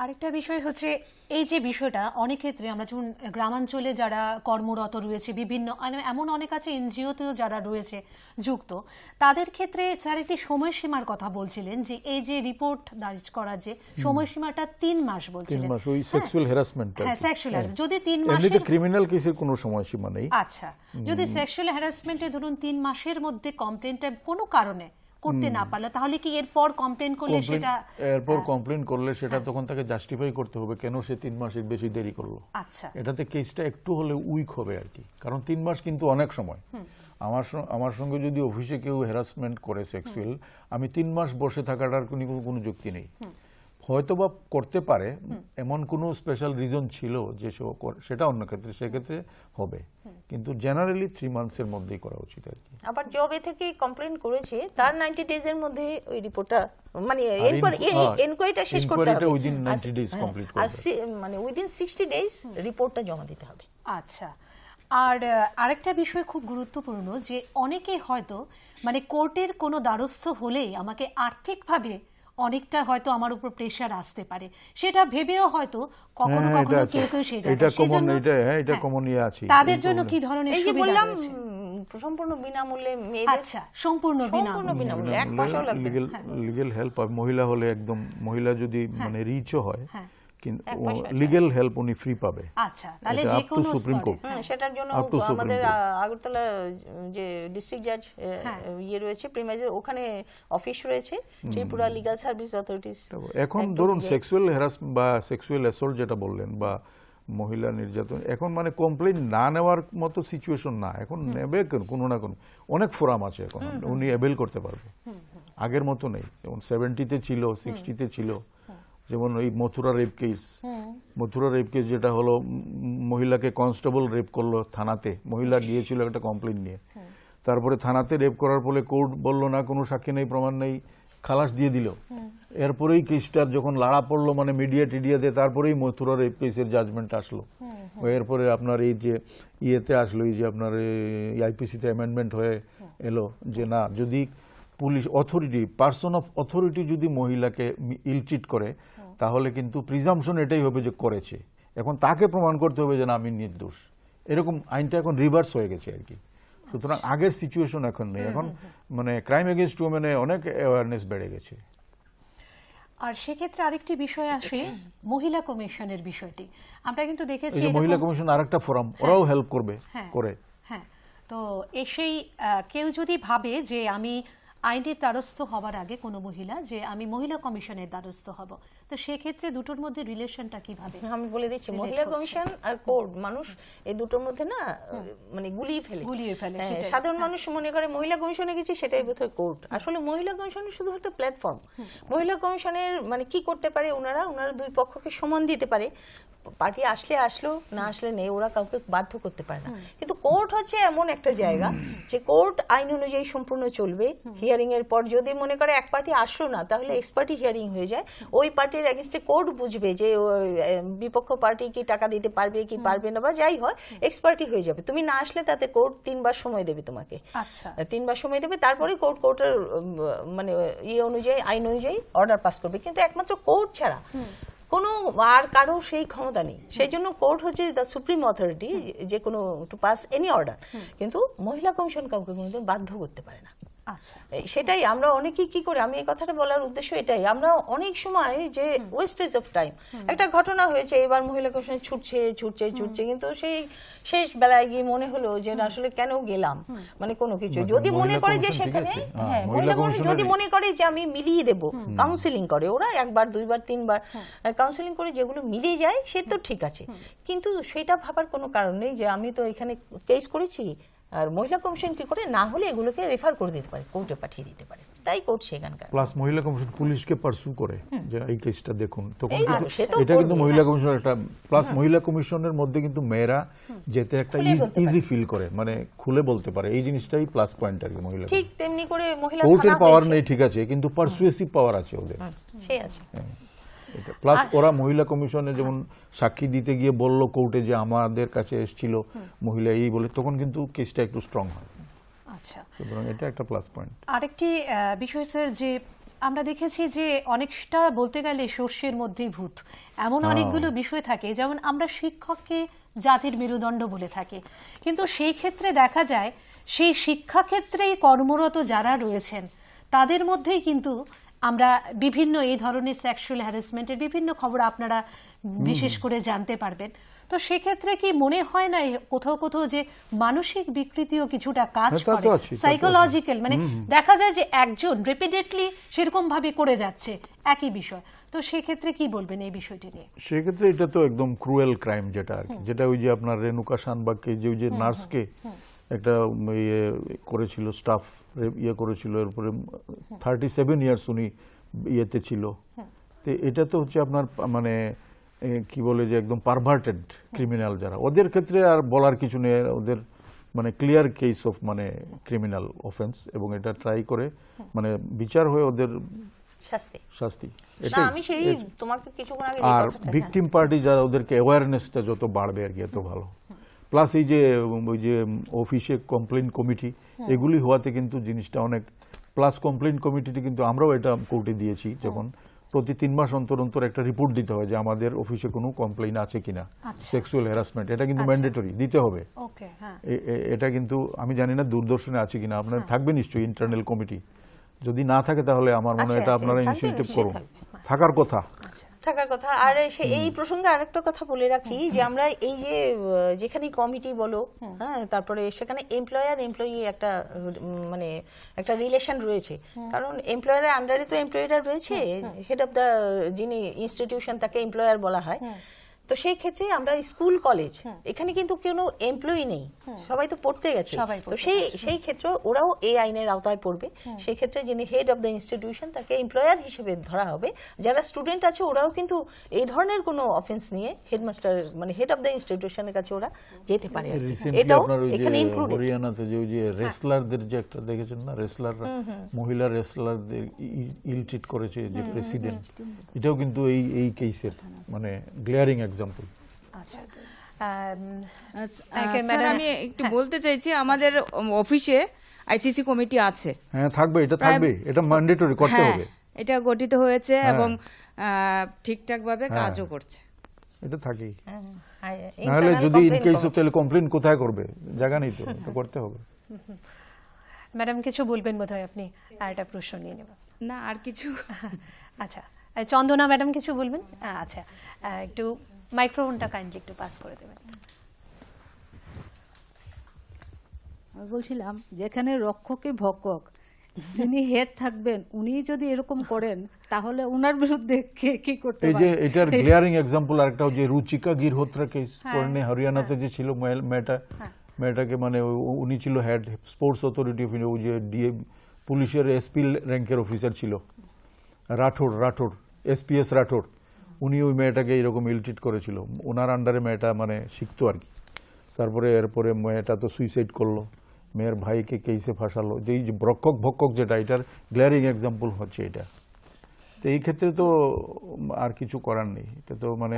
আরেকটা বিষয় হচ্ছে এই যে বিষয়টা অনেক ক্ষেত্রে আমরা যখন গ্রামাঞ্চলে যারা কর্মরত রয়েছে বিভিন্ন মানে এমন অনেক আছে এনজিওতেও যারা রয়েছে যুক্ত তাদের ক্ষেত্রে স্যার একটি সময়সীমার কথা বলছিলেন যে এই যে রিপোর্ট দারিজ করা যে সময়সীমাটা তিন মাস বলছিলেন হ্যাঁ, হ্যাঁ, হ্যাঁ। যদি তিন মাস ক্রিমিনাল কেসের কোনো সময়সীমা নেই আচ্ছা যদি সেক্সুয়াল হ্যারাসমেন্টে ধরুন তিন মাসের মধ্যে কমপ্লেনটা কোনো কারণে করতে না পারলো তাহলে কি এরপর কমপ্লেন হ্যাঁ। করলে সেটা এরপর কমপ্লেন করলে সেটা তখন তাকে জাস্টিফাই করতে হবে কেন সে তিন মাসের বেশি দেরি করলো আচ্ছা এটাতে কেসটা একটু হলে উইক হবে আর কি কারণ তিন মাস কিন্তু অনেক সময় আমার আমার সঙ্গে যদি অফিসে কেউ হ্যারাসমেন্ট করে সেক্সুয়াল আমি তিন মাস বসে থাকাটার কোনো কোনো যুক্তি নেই হয়তো বা করতে পারে এমন কোনো স্পেশাল রিজন ছিল যে শো সেটা অন্য ক্ষেত্রে সেক্ষেত্রে হবে কিন্তু জেনারেলি থ্রি মান্থসের মধ্যেই করা উচিত আর কি আবার জবে থেকে কমপ্লেন করেছে তার নাইনটি ডেজের মধ্যে ওই রিপোর্টটা মানে হ্যাঁ, শেষ করতে হবে আর হ্যাঁ, মানে সিক্সটি ডেজ রিপোর্টটা জমা দিতে হবে আচ্ছা আর বিষয় খুব গুরুত্বপূর্ণ যে অনেকে হয়তো মানে কোর্টের কোনো দ্বারস্থ হলেই আমাকে আর্থিকভাবে অনেকটা হয়তো আমার উপর প্রেসার আসতে পারে সেটা ভেবেও হয়তো হ্যাঁ এটা হ্যাঁ। ইয়ে আছে তাদের জন্য কি ধরনের সুবিধা সম্পূর্ণ বিনামূল্যে আচ্ছা সম্পূর্ণ বিনামূল্যে হ্যাঁ। মহিলা হলে একদম মহিলা যদি হ্যাঁ। মানে রিচও হয় হেল্প উনি ফ্রি পাবে আচ্ছা, হ্যাঁ, হ্যাঁ। ইয়ে এখন ধরুন সেক্সুয়াল যেটা বললেন বা মহিলা নির্যাতন এখন মানে কমপ্লেন না নেওয়ার মতো সিচুয়েশন না এখন নেবে কোনো না কোনো অনেক ফোরাম আছে এখন উনি অ্যাভেল করতে পারবে আগের মতো নেই যেমন সেভেন্টিতে ছিল সিক্সটিতে ছিল যেমন ওই Mathura rape case Mathura rape case যেটা হলো মহিলাকে কনস্টেবল রেপ করলো থানাতে মহিলা গিয়েছিল একটা কমপ্লেন নিয়ে তারপরে থানাতে রেপ করার ফলে কোর্ট বললো না কোনো সাক্ষী নেই প্রমাণ নেই খালাস দিয়ে দিল এরপরেই কেসটার যখন লাড়া পড়লো মানে মিডিয়া টিডিয়াতে তারপরেই মথুরা রেপ কেসের জাজমেন্ট আসলো এরপরে আপনার এই যে ইয়েতে আসলো এই যে আপনার আইপিসিতে অ্যামেন্ডমেন্ট হয়ে এলো যে না যদি police authority person of authority যদি মহিলাকে ইলচিট করে তাহলে কিন্তু প্রিজামশন এটাই হবে যে করেছে এখন তাকে প্রমাণ করতে হবে যে না আমি নির্দোষ এরকম আইনটা এখন রিভার্স হয়ে গেছে আর কি সুতরাং আচ্ছা। আগের সিচুয়েশন এখন নেই এখন মানে ক্রাইম এগেনস্ট ওমেনে অনেক অ্যাওয়ারনেস বেড়ে গেছে আর সেক্ষেত্রে আরেকটি বিষয় আসে মহিলা কমিশনের বিষয়টি আমরা কিন্তু দেখেছি মহিলা কমিশন আরেকটা ফোরাম হ্যাঁ। ওরাও হেল্প করবে হ্যাঁ। করে হ্যাঁ তো এসেই কেউ যদি ভাবে যে আমি আইনটির দ্বারস্থ হবার আগে কোনো মহিলা যে আমি মহিলা কমিশনের দ্বারস্থ হব তো সেক্ষেত্রে দুটোর মধ্যে রিলেশনটা কিভাবে আমি বলে দিচ্ছি মহিলা কমিশন আর কোর্ট মানুষ এই দুটোর মধ্যে না মানে গুলিয়ে ফেলে গুলিয়ে ফেলে হ্যাঁ, সাধারণ হ্যাঁ। মানুষ মনে করে মহিলা কমিশনে গেছি সেটাই বোধহয় কোর্ট আসলে মহিলা কমিশন শুধু একটা প্ল্যাটফর্ম মহিলা কমিশনের মানে কি করতে পারে ওনারা ওনারা দুই পক্ষকে সমান দিতে পারে পার্টি আসলে আসলো না আসলে নেই ওরা কাউকে বাধ্য করতে পারে না কিন্তু কোর্ট হচ্ছে এমন একটা জায়গা যে কোর্ট আইন অনুযায়ী সম্পূর্ণ চলবে হিয়ারিং এর পর যদি মনে করে এক পার্টি আসলো না তাহলে এক্স পার্টি হিয়ারিং হয়ে যায় ওই পার্টি পার্টির এগেনস্টে কোর্ট বুঝবে যে বিপক্ষ পার্টি কি টাকা দিতে পারবে কি পারবে না বা যাই হয় এক্সপার্টি হয়ে যাবে তুমি না আসলে তাতে কোর্ট তিনবার সময় দেবে তোমাকে আচ্ছা তিনবার সময় দেবে তারপরে কোর্ট কোর্টের মানে ইয়ে অনুযায়ী আইন অনুযায়ী অর্ডার পাস করবে কিন্তু একমাত্র কোর্ট ছাড়া কোনো আর কারো সেই ক্ষমতা নেই সেই জন্য কোর্ট হচ্ছে দ্য সুপ্রিম অথরিটি যে কোনো টু পাস এনি অর্ডার কিন্তু মহিলা কমিশন কাউকে কোনোদিন বাধ্য করতে পারে না আচ্ছা। সেটাই আমরা অনেকেই কি করে আমি এই কথাটা বলার উদ্দেশ্য এটাই আমরা অনেক সময় যে ওয়েস্টেজ অফ টাইম একটা ঘটনা হয়েছে এবার মহিলা কমিশন ছুটছে ছুটছে ছুটছে কিন্তু সেই শেষ বেলায় গিয়ে মনে হলো যে আসলে কেন গেলাম মানে কোনো কিছু যদি মনে করে যে সেখানে হ্যাঁ, হ্যাঁ মহিলা যদি মনে করে যে আমি মিলিয়ে দেব কাউন্সিলিং করে ওরা একবার দুইবার তিনবার কাউন্সিলিং করে যেগুলো মিলিয়ে যায় সে তো ঠিক আছে কিন্তু সেটা ভাবার কোনো কারণ নেই যে আমি তো এখানে কেস করেছি আর মহিলা কমিশন কি করে না হলে এগুলোকে রেফার করে দিতে পারে কোর্টে পাঠিয়ে দিতে পারে তাই কোর্ট সেখানকার প্লাস মহিলা কমিশন পুলিশকে পারসু করে যে এই কেসটা দেখুন তখন এটা কিন্তু মহিলা কমিশনের একটা প্লাস মহিলা কমিশনের মধ্যে কিন্তু মেয়েরা যেতে একটা ইজি ফিল করে মানে খুলে বলতে পারে এই জিনিসটাই প্লাস পয়েন্ট আর কি মহিলা ঠিক তেমনি করে মহিলা কোর্টের পাওয়ার নেই ঠিক আছে কিন্তু পারসুয়েসিভ পাওয়ার আছে ওদের সেই আছে হ্যাঁ। প্লাস ওরা মহিলা কমিশনে যেমন সাক্ষী দিতে গিয়ে বলল কোর্টে যে আমাদের কাছে এসেছিল মহিলা এই বলে তখন কিন্তু কেসটা একটু স্ট্রং হয় আচ্ছা এটা একটা প্লাস পয়েন্ট আরেকটি বিষয় স্যার যে আমরা দেখেছি যে অনেকটা বলতে গেলে সর্ষের মধ্যেই ভূত এমন হ্যাঁ। অনেকগুলো বিষয় থাকে যেমন আমরা শিক্ষককে জাতির মেরুদণ্ড বলে থাকি কিন্তু সেই ক্ষেত্রে দেখা যায় সেই শিক্ষাক্ষেত্রেই কর্মরত যারা রয়েছেন তাদের মধ্যেই কিন্তু আমরা বিভিন্ন এই ধরনের সেক্সুয়াল হ্যারাসমেন্টের বিভিন্ন খবর আপনারা বিশেষ করে জানতে পারবেন তো সেক্ষেত্রে কি মনে হয় না কোথাও কোথাও যে মানসিক বিকৃতিও কিছুটা কাজ হ্যাঁ, করে সাইকোলজিক্যাল মানে দেখা যায় যে একজন রিপিডেডলি সেরকম ভাবে করে যাচ্ছে একই বিষয় তো সেক্ষেত্রে কি বলবেন এই বিষয়টি নিয়ে সেক্ষেত্রে এটা তো একদম ক্রুয়েল ক্রাইম যেটা আর কি যেটা ওই যে আপনার রেণুকা সানবাগকে যে ওই যে নার্সকে একটা ইয়ে করেছিল স্টাফ ইয়ে করেছিল এরপরে থার্টি সেভেন ইয়ার্স উনি ইয়েতে ছিল হ্যাঁ। তো এটা তো হচ্ছে আপনার মানে কি বলে যে একদম পারভার্টেড হ্যাঁ। ক্রিমিনাল যারা ওদের ক্ষেত্রে আর বলার কিছু নেই ওদের মানে ক্লিয়ার কেস অফ মানে ক্রিমিনাল অফেন্স এবং এটা ট্রাই করে হ্যাঁ। মানে বিচার হয়ে ওদের শাস্তি শাস্তি আমি সেই তোমাকে কিছুক্ষণ আগে আর ভিকটিম পার্টি যারা ওদেরকে অ্যাওয়ারনেসটা যত বাড়বে আর কি এত ভালো প্লাস এই যে ওই যে অফিসে কমপ্লেন কমিটি এগুলি হওয়াতে কিন্তু জিনিসটা অনেক প্লাস কমপ্লেন কমিটিটি কিন্তু আমরাও এটা কোর্টে দিয়েছি হ্যাঁ। যখন প্রতি তিন মাস অন্তর অন্তর একটা রিপোর্ট দিতে হয় যে আমাদের অফিসে কোনো কমপ্লেন আছে কিনা সেক্সুয়াল আচ্ছা। হ্যারাসমেন্ট এটা কিন্তু ম্যান্ডেটরি আচ্ছা। দিতে হবে হ্যাঁ। এটা কিন্তু আমি জানি না দূরদর্শনে আছে কিনা আপনার হ্যাঁ। থাকবে নিশ্চয়ই ইন্টারনাল কমিটি যদি না থাকে তাহলে আমার মনে হয় এটা আপনারা ইনিশিয়েটিভ করুন থাকার কথা আচ্ছা। থাকার কথা আর সে এই প্রসঙ্গে আরেকটা কথা বলে রাখি যে আমরা এই যে যেখানে কমিটি বলো হ্যাঁ তারপরে সেখানে এমপ্লয়ার এমপ্লয়ি একটা মানে একটা রিলেশন রয়েছে কারণ এমপ্লয়ারের আন্ডারে তো এমপ্লয়ার রয়েছে হেড অফ দ্য যিনি ইনস্টিটিউশন তাকে এমপ্লয়ার বলা হয় তো সেই ক্ষেত্রে আমরা স্কুল কলেজ এখানে কিন্তু কোনো এমপ্লয়ি নেই সবাই তো পড়তে গেছে তো সেই সেই ক্ষেত্রে ওরাও এই আইনের আওতায় পড়বে ক্ষেত্রে যিনি হেড অব দ্য ইনস্টিটিউশন তাকে এমপ্লয়ার হিসেবে ধরা হবে যারা স্টুডেন্ট আছে ওরাও কিন্তু এই ধরনের কোনো অফেন্স নিয়ে হেডমাস্টার মানে হেড অব দ্য ইনস্টিটিউশনের কাছে ওরা যেতে পারে এটাও এখানে ইনক্লুড হরিয়ানাতে যে যে রেসলারদের হ্যাঁ। যে একটা দেখেছেন না রেসলাররা মহিলা রেসলারদের ইলট্রিট করেছে যে প্রেসিডেন্ট এটাও কিন্তু এই এই কেসের মানে গ্লেয়ারিং এক্সাম্পল এক্সাম্পল আচ্ছা। um, uh, আমি একটু হ্যাঁ। বলতে চাইছি আমাদের অফিসে আইসিসি কমিটি আছে হ্যাঁ থাকবে এটা থাকবে এটা ম্যান্ডেটরি করতে হ্যাঁ, হবে এটা গঠিত হয়েছে হ্যাঁ। এবং ভাবে কাজও করছে এটা নাহলে যদি ইন কেস অফ তাহলে কমপ্লেন কোথায় করবে জায়গা নেই তো করতে হবে ম্যাডাম কিছু বলবেন হয় আপনি আর প্রশ্ন নিয়ে নেব না আর কিছু আচ্ছা চন্দনা ম্যাডাম কিছু বলবেন আচ্ছা একটু মাইক্রোফোনটা কাইন্ডলি একটু পাস করে দেবেন আমি বলছিলাম যেখানে রক্ষকে ভক্ষক যিনি হেড থাকবেন উনি যদি এরকম করেন তাহলে ওনার বিরুদ্ধে কে কি করতে পারে এই যে এটার গ্লেয়ারিং एग्जांपल আরেকটা যে রুচিকা গিরহোত্রা কেস হ্যাঁ, পড়নে হরিয়ানাতে হ্যাঁ। যে ছিল মেয়েটা হ্যাঁ। মেয়েটাকে মানে উনি ছিল head sports authority of India যে ডিএ পুলিশের এসপি র্যাঙ্কের অফিসার ছিল রাঠোর রাঠোর এসপিএস রাঠোর উনি ওই মেয়েটাকে এরকম ইলট্রিট করেছিল ওনার আন্ডারে মেয়েটা মানে শিখতো আর কি তারপরে এরপরে মেয়েটা তো সুইসাইড করলো মেয়ের ভাইকে কেসে ফাঁসালো যে এই যে ব্রক্ষক ভক্ষক যেটা এটার গ্ল্যারিং এক্সাম্পল হচ্ছে এটা তো এই ক্ষেত্রে তো আর কিছু করার নেই এটা তো মানে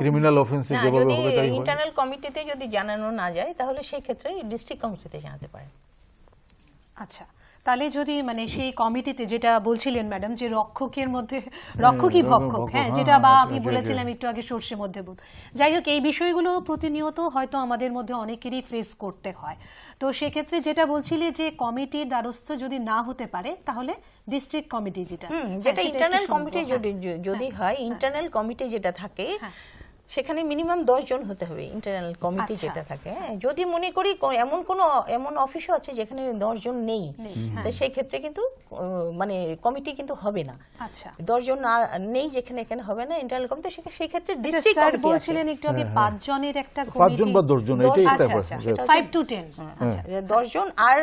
ক্রিমিনাল অফেন্সে যেভাবে হবে তাই ইন্টারনাল কমিটিতে যদি জানানো না যায় তাহলে সেই ক্ষেত্রে ডিস্ট্রিক্ট কমিটিতে জানাতে পারে আচ্ছা তাহলে যদি মানে সেই কমিটিতে যেটা বলছিলেন ম্যাডাম যে রক্ষকের মধ্যে রক্ষকই ভক্ষক হ্যাঁ, হ্যাঁ যেটা বা হ্যাঁ, আমি হ্যাঁ, বলেছিলাম একটু আগে সর্ষের মধ্যে বোধ যাই হোক এই বিষয়গুলো প্রতিনিয়ত হয়তো আমাদের মধ্যে অনেকেরই ফেস করতে হয় তো সেক্ষেত্রে যেটা বলছিলে যে কমিটির দ্বারস্থ যদি না হতে পারে তাহলে ডিস্ট্রিক্ট কমিটি যেটা যেটা ইন্টারনাল কমিটি যদি হয় ইন্টারনাল কমিটি যেটা থাকে সেখানে মিনিমাম জন হতে হবে ইন্টারনাল আচ্ছা। কমিটি যেটা থাকে হ্যাঁ, যদি মনে করি এমন কোনো এমন অফিসও আছে যেখানে জন নেই তো হ্যাঁ। সেই ক্ষেত্রে কিন্তু মানে কমিটি কিন্তু হবে না আচ্ছা। জন নেই যেখানে এখানে হবে না ইন্টারনাল কমিটি সেই ক্ষেত্রে ডিস্ট্রিক্ট স্যার বলছিলেন একটু আগে হ্যাঁ, পাঁচ জনের একটা কমিটি জন বা 10 জন এটাই এটা 5 টু 10 আচ্ছা 10 আচ্ছা। জন আর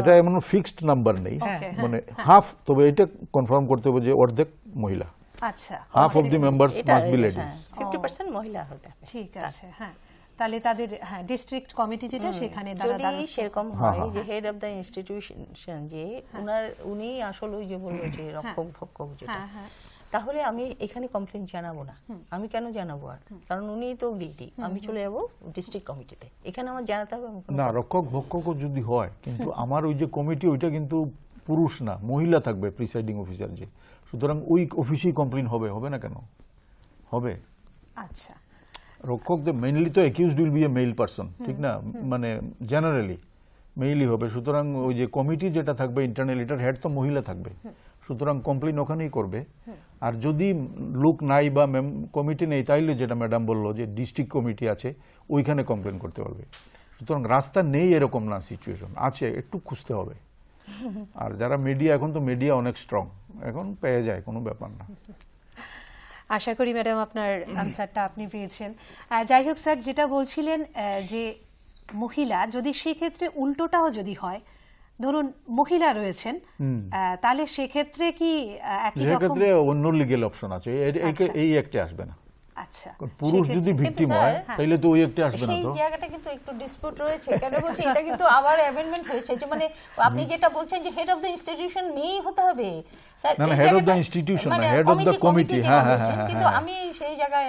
এটা এমন ফিক্সড নাম্বার নেই মানে হাফ তবে এটা কনফার্ম করতে হবে যে অর্ধেক মহিলা আচ্ছা half of the members must be ladies 50% মহিলা হতে হবে ঠিক আচ্ছা। আছে হ্যাঁ তাহলে তাদের হ্যাঁ ডিস্ট্রিক্ট কমিটি যেটা সেখানে যদি সেরকম হ্যাঁ, হয় হ্যাঁ। যে হেড অফ ইনস্টিটিউশন যে হ্যাঁ। উনার উনি আসলে ওই যে যে রক্ষক ভক্ষক যেটা তাহলে আমি এখানে কমপ্লেন জানাবো না আমি কেন জানাবো আর কারণ উনি তো বিলটি আমি চলে যাবো ডিস্ট্রিক্ট কমিটিতে এখানে আমার জানাতে হবে না রক্ষক ভক্ষক যদি হয় কিন্তু আমার ওই যে কমিটি ওইটা কিন্তু পুরুষ না মহিলা থাকবে প্রিসাইডিং অফিসার যে সুতরাং ওই অফিসেই কমপ্লেন হবে হবে না কেন হবে আচ্ছা রক্ষকদের মেইনলি তো accused will be a male person ঠিক না মানে জেনারেলি মেইলই হবে সুতরাং ওই যে কমিটি যেটা থাকবে ইন্টারনাল এটার হেড তো মহিলা থাকবে সুতরাং কমপ্লেন ওখানেই করবে আর যদি লোক নাই বা কমিটি নেই তাইলে যেটা ম্যাডাম বলল যে ডিস্ট্রিক্ট কমিটি আছে ওইখানে কমপ্লেন করতে পারবে সুতরাং রাস্তা নেই এরকম না সিচুয়েশন আছে একটু খুঁজতে হবে আর যারা মিডিয়া এখন তো মিডিয়া অনেক স্ট্রং এখন পেয়ে যায় কোনো ব্যাপার না আশা করি ম্যাডাম আপনার আনসারটা আপনি পেয়েছেন যাই হোক স্যার যেটা বলছিলেন যে মহিলা যদি সেক্ষেত্রে উল্টোটাও যদি হয় ধরুন মহিলা রয়েছেন তাহলে সেক্ষেত্রে কি সেক্ষেত্রে অন্য লিগেল অপশন আছে এই আচ্ছা। একটা আসবে না আচ্ছা পুরুষ যদি ভিকটিম হয় হ্যাঁ। তাহলে তো ওই একটা আসবে না তো সেই জায়গাটা কিন্তু একটু ডিসপিউট রয়েছে কেন বলছি এটা কিন্তু আবার অ্যামেন্ডমেন্ট হয়েছে যে মানে আপনি যেটা বলছেন যে হেড অফ দ্য ইনস্টিটিউশন মেয়েই হতে হবে স্যার না হেড অফ দ্য ইনস্টিটিউশন না হেড অফ দ্য কমিটি হ্যাঁ হ্যাঁ, হ্যাঁ কিন্তু হ্যাঁ। আমি সেই জায়গায়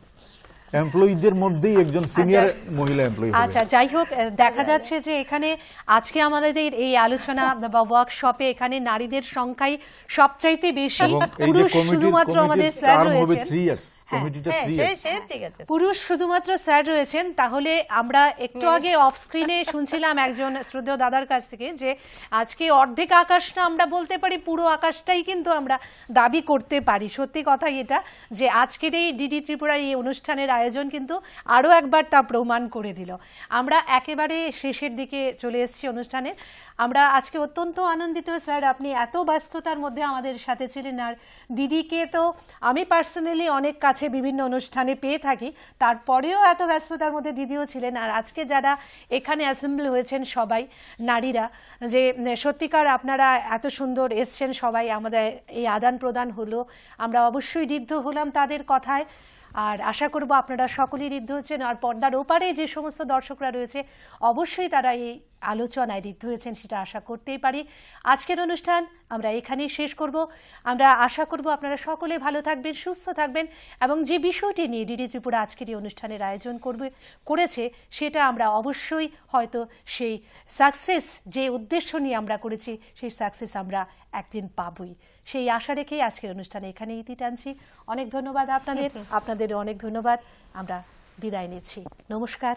এমপ্লয়ীদের মধ্যেই একজন সিনিয়র আচ্ছা, মহিলা এমপ্লয়ী আচ্ছা যাই হোক দেখা হ্যাঁ। যাচ্ছে যে এখানে আজকে আমাদের এই আলোচনা বা ওয়ার্কশপে এখানে নারীদের সংখ্যাই সবচাইতে বেশি পুরুষ শুধুমাত্র আমাদের স্যার রয়েছেন হ্যাঁ, হ্যাঁ, পুরুষ শুধুমাত্র স্যার রয়েছেন তাহলে আমরা একটু আগে অফ স্ক্রিনে শুনছিলাম একজন শ্রদ্ধেয় দাদার কাছ থেকে যে আজকে অর্ধেক আকাশটা আমরা বলতে পারি পুরো আকাশটাই কিন্তু আমরা দাবি করতে পারি সত্যি কথা এটা যে আজকের এই ডিডি ত্রিপুরার এই অনুষ্ঠানের আয়োজন কিন্তু আরও একবার তা প্রমাণ করে দিল আমরা একেবারে শেষের দিকে চলে এসেছি অনুষ্ঠানে আমরা আজকে অত্যন্ত আনন্দিত স্যার আপনি এত ব্যস্ততার মধ্যে আমাদের সাথে ছিলেন আর দিদিকে তো আমি পার্সোনালি অনেক কাছে বিভিন্ন অনুষ্ঠানে পেয়ে থাকি তারপরেও এত ব্যস্ততার মধ্যে দিদিও ছিলেন আর আজকে যারা এখানে অ্যাসেম্বল হয়েছেন সবাই নারীরা যে সত্যিকার আপনারা এত সুন্দর এসছেন সবাই আমাদের এই আদান প্রদান হলো আমরা অবশ্যই ঋদ্ধ হলাম তাদের কথায় আর আশা করব আপনারা সকলেই ঋদ্ধ হচ্ছেন আর পর্দার ওপারে যে সমস্ত দর্শকরা রয়েছে অবশ্যই তারা এই আলোচনায় ঋদ্ধ হয়েছেন সেটা আশা করতেই পারি আজকের অনুষ্ঠান আমরা এখানেই শেষ করব আমরা আশা করব আপনারা সকলে ভালো থাকবেন সুস্থ থাকবেন এবং যে বিষয়টি নিয়ে ডিডি ত্রিপুরা আজকের এই অনুষ্ঠানের আয়োজন করবে করেছে সেটা আমরা অবশ্যই হয়তো সেই সাকসেস যে উদ্দেশ্য নিয়ে আমরা করেছি সেই সাকসেস আমরা একদিন পাবই সেই আশা রেখেই আজকের অনুষ্ঠানে এখানে ইতি টানছি অনেক ধন্যবাদ আপনাদের আপনাদের অনেক ধন্যবাদ আমরা বিদায় নিচ্ছি নমস্কার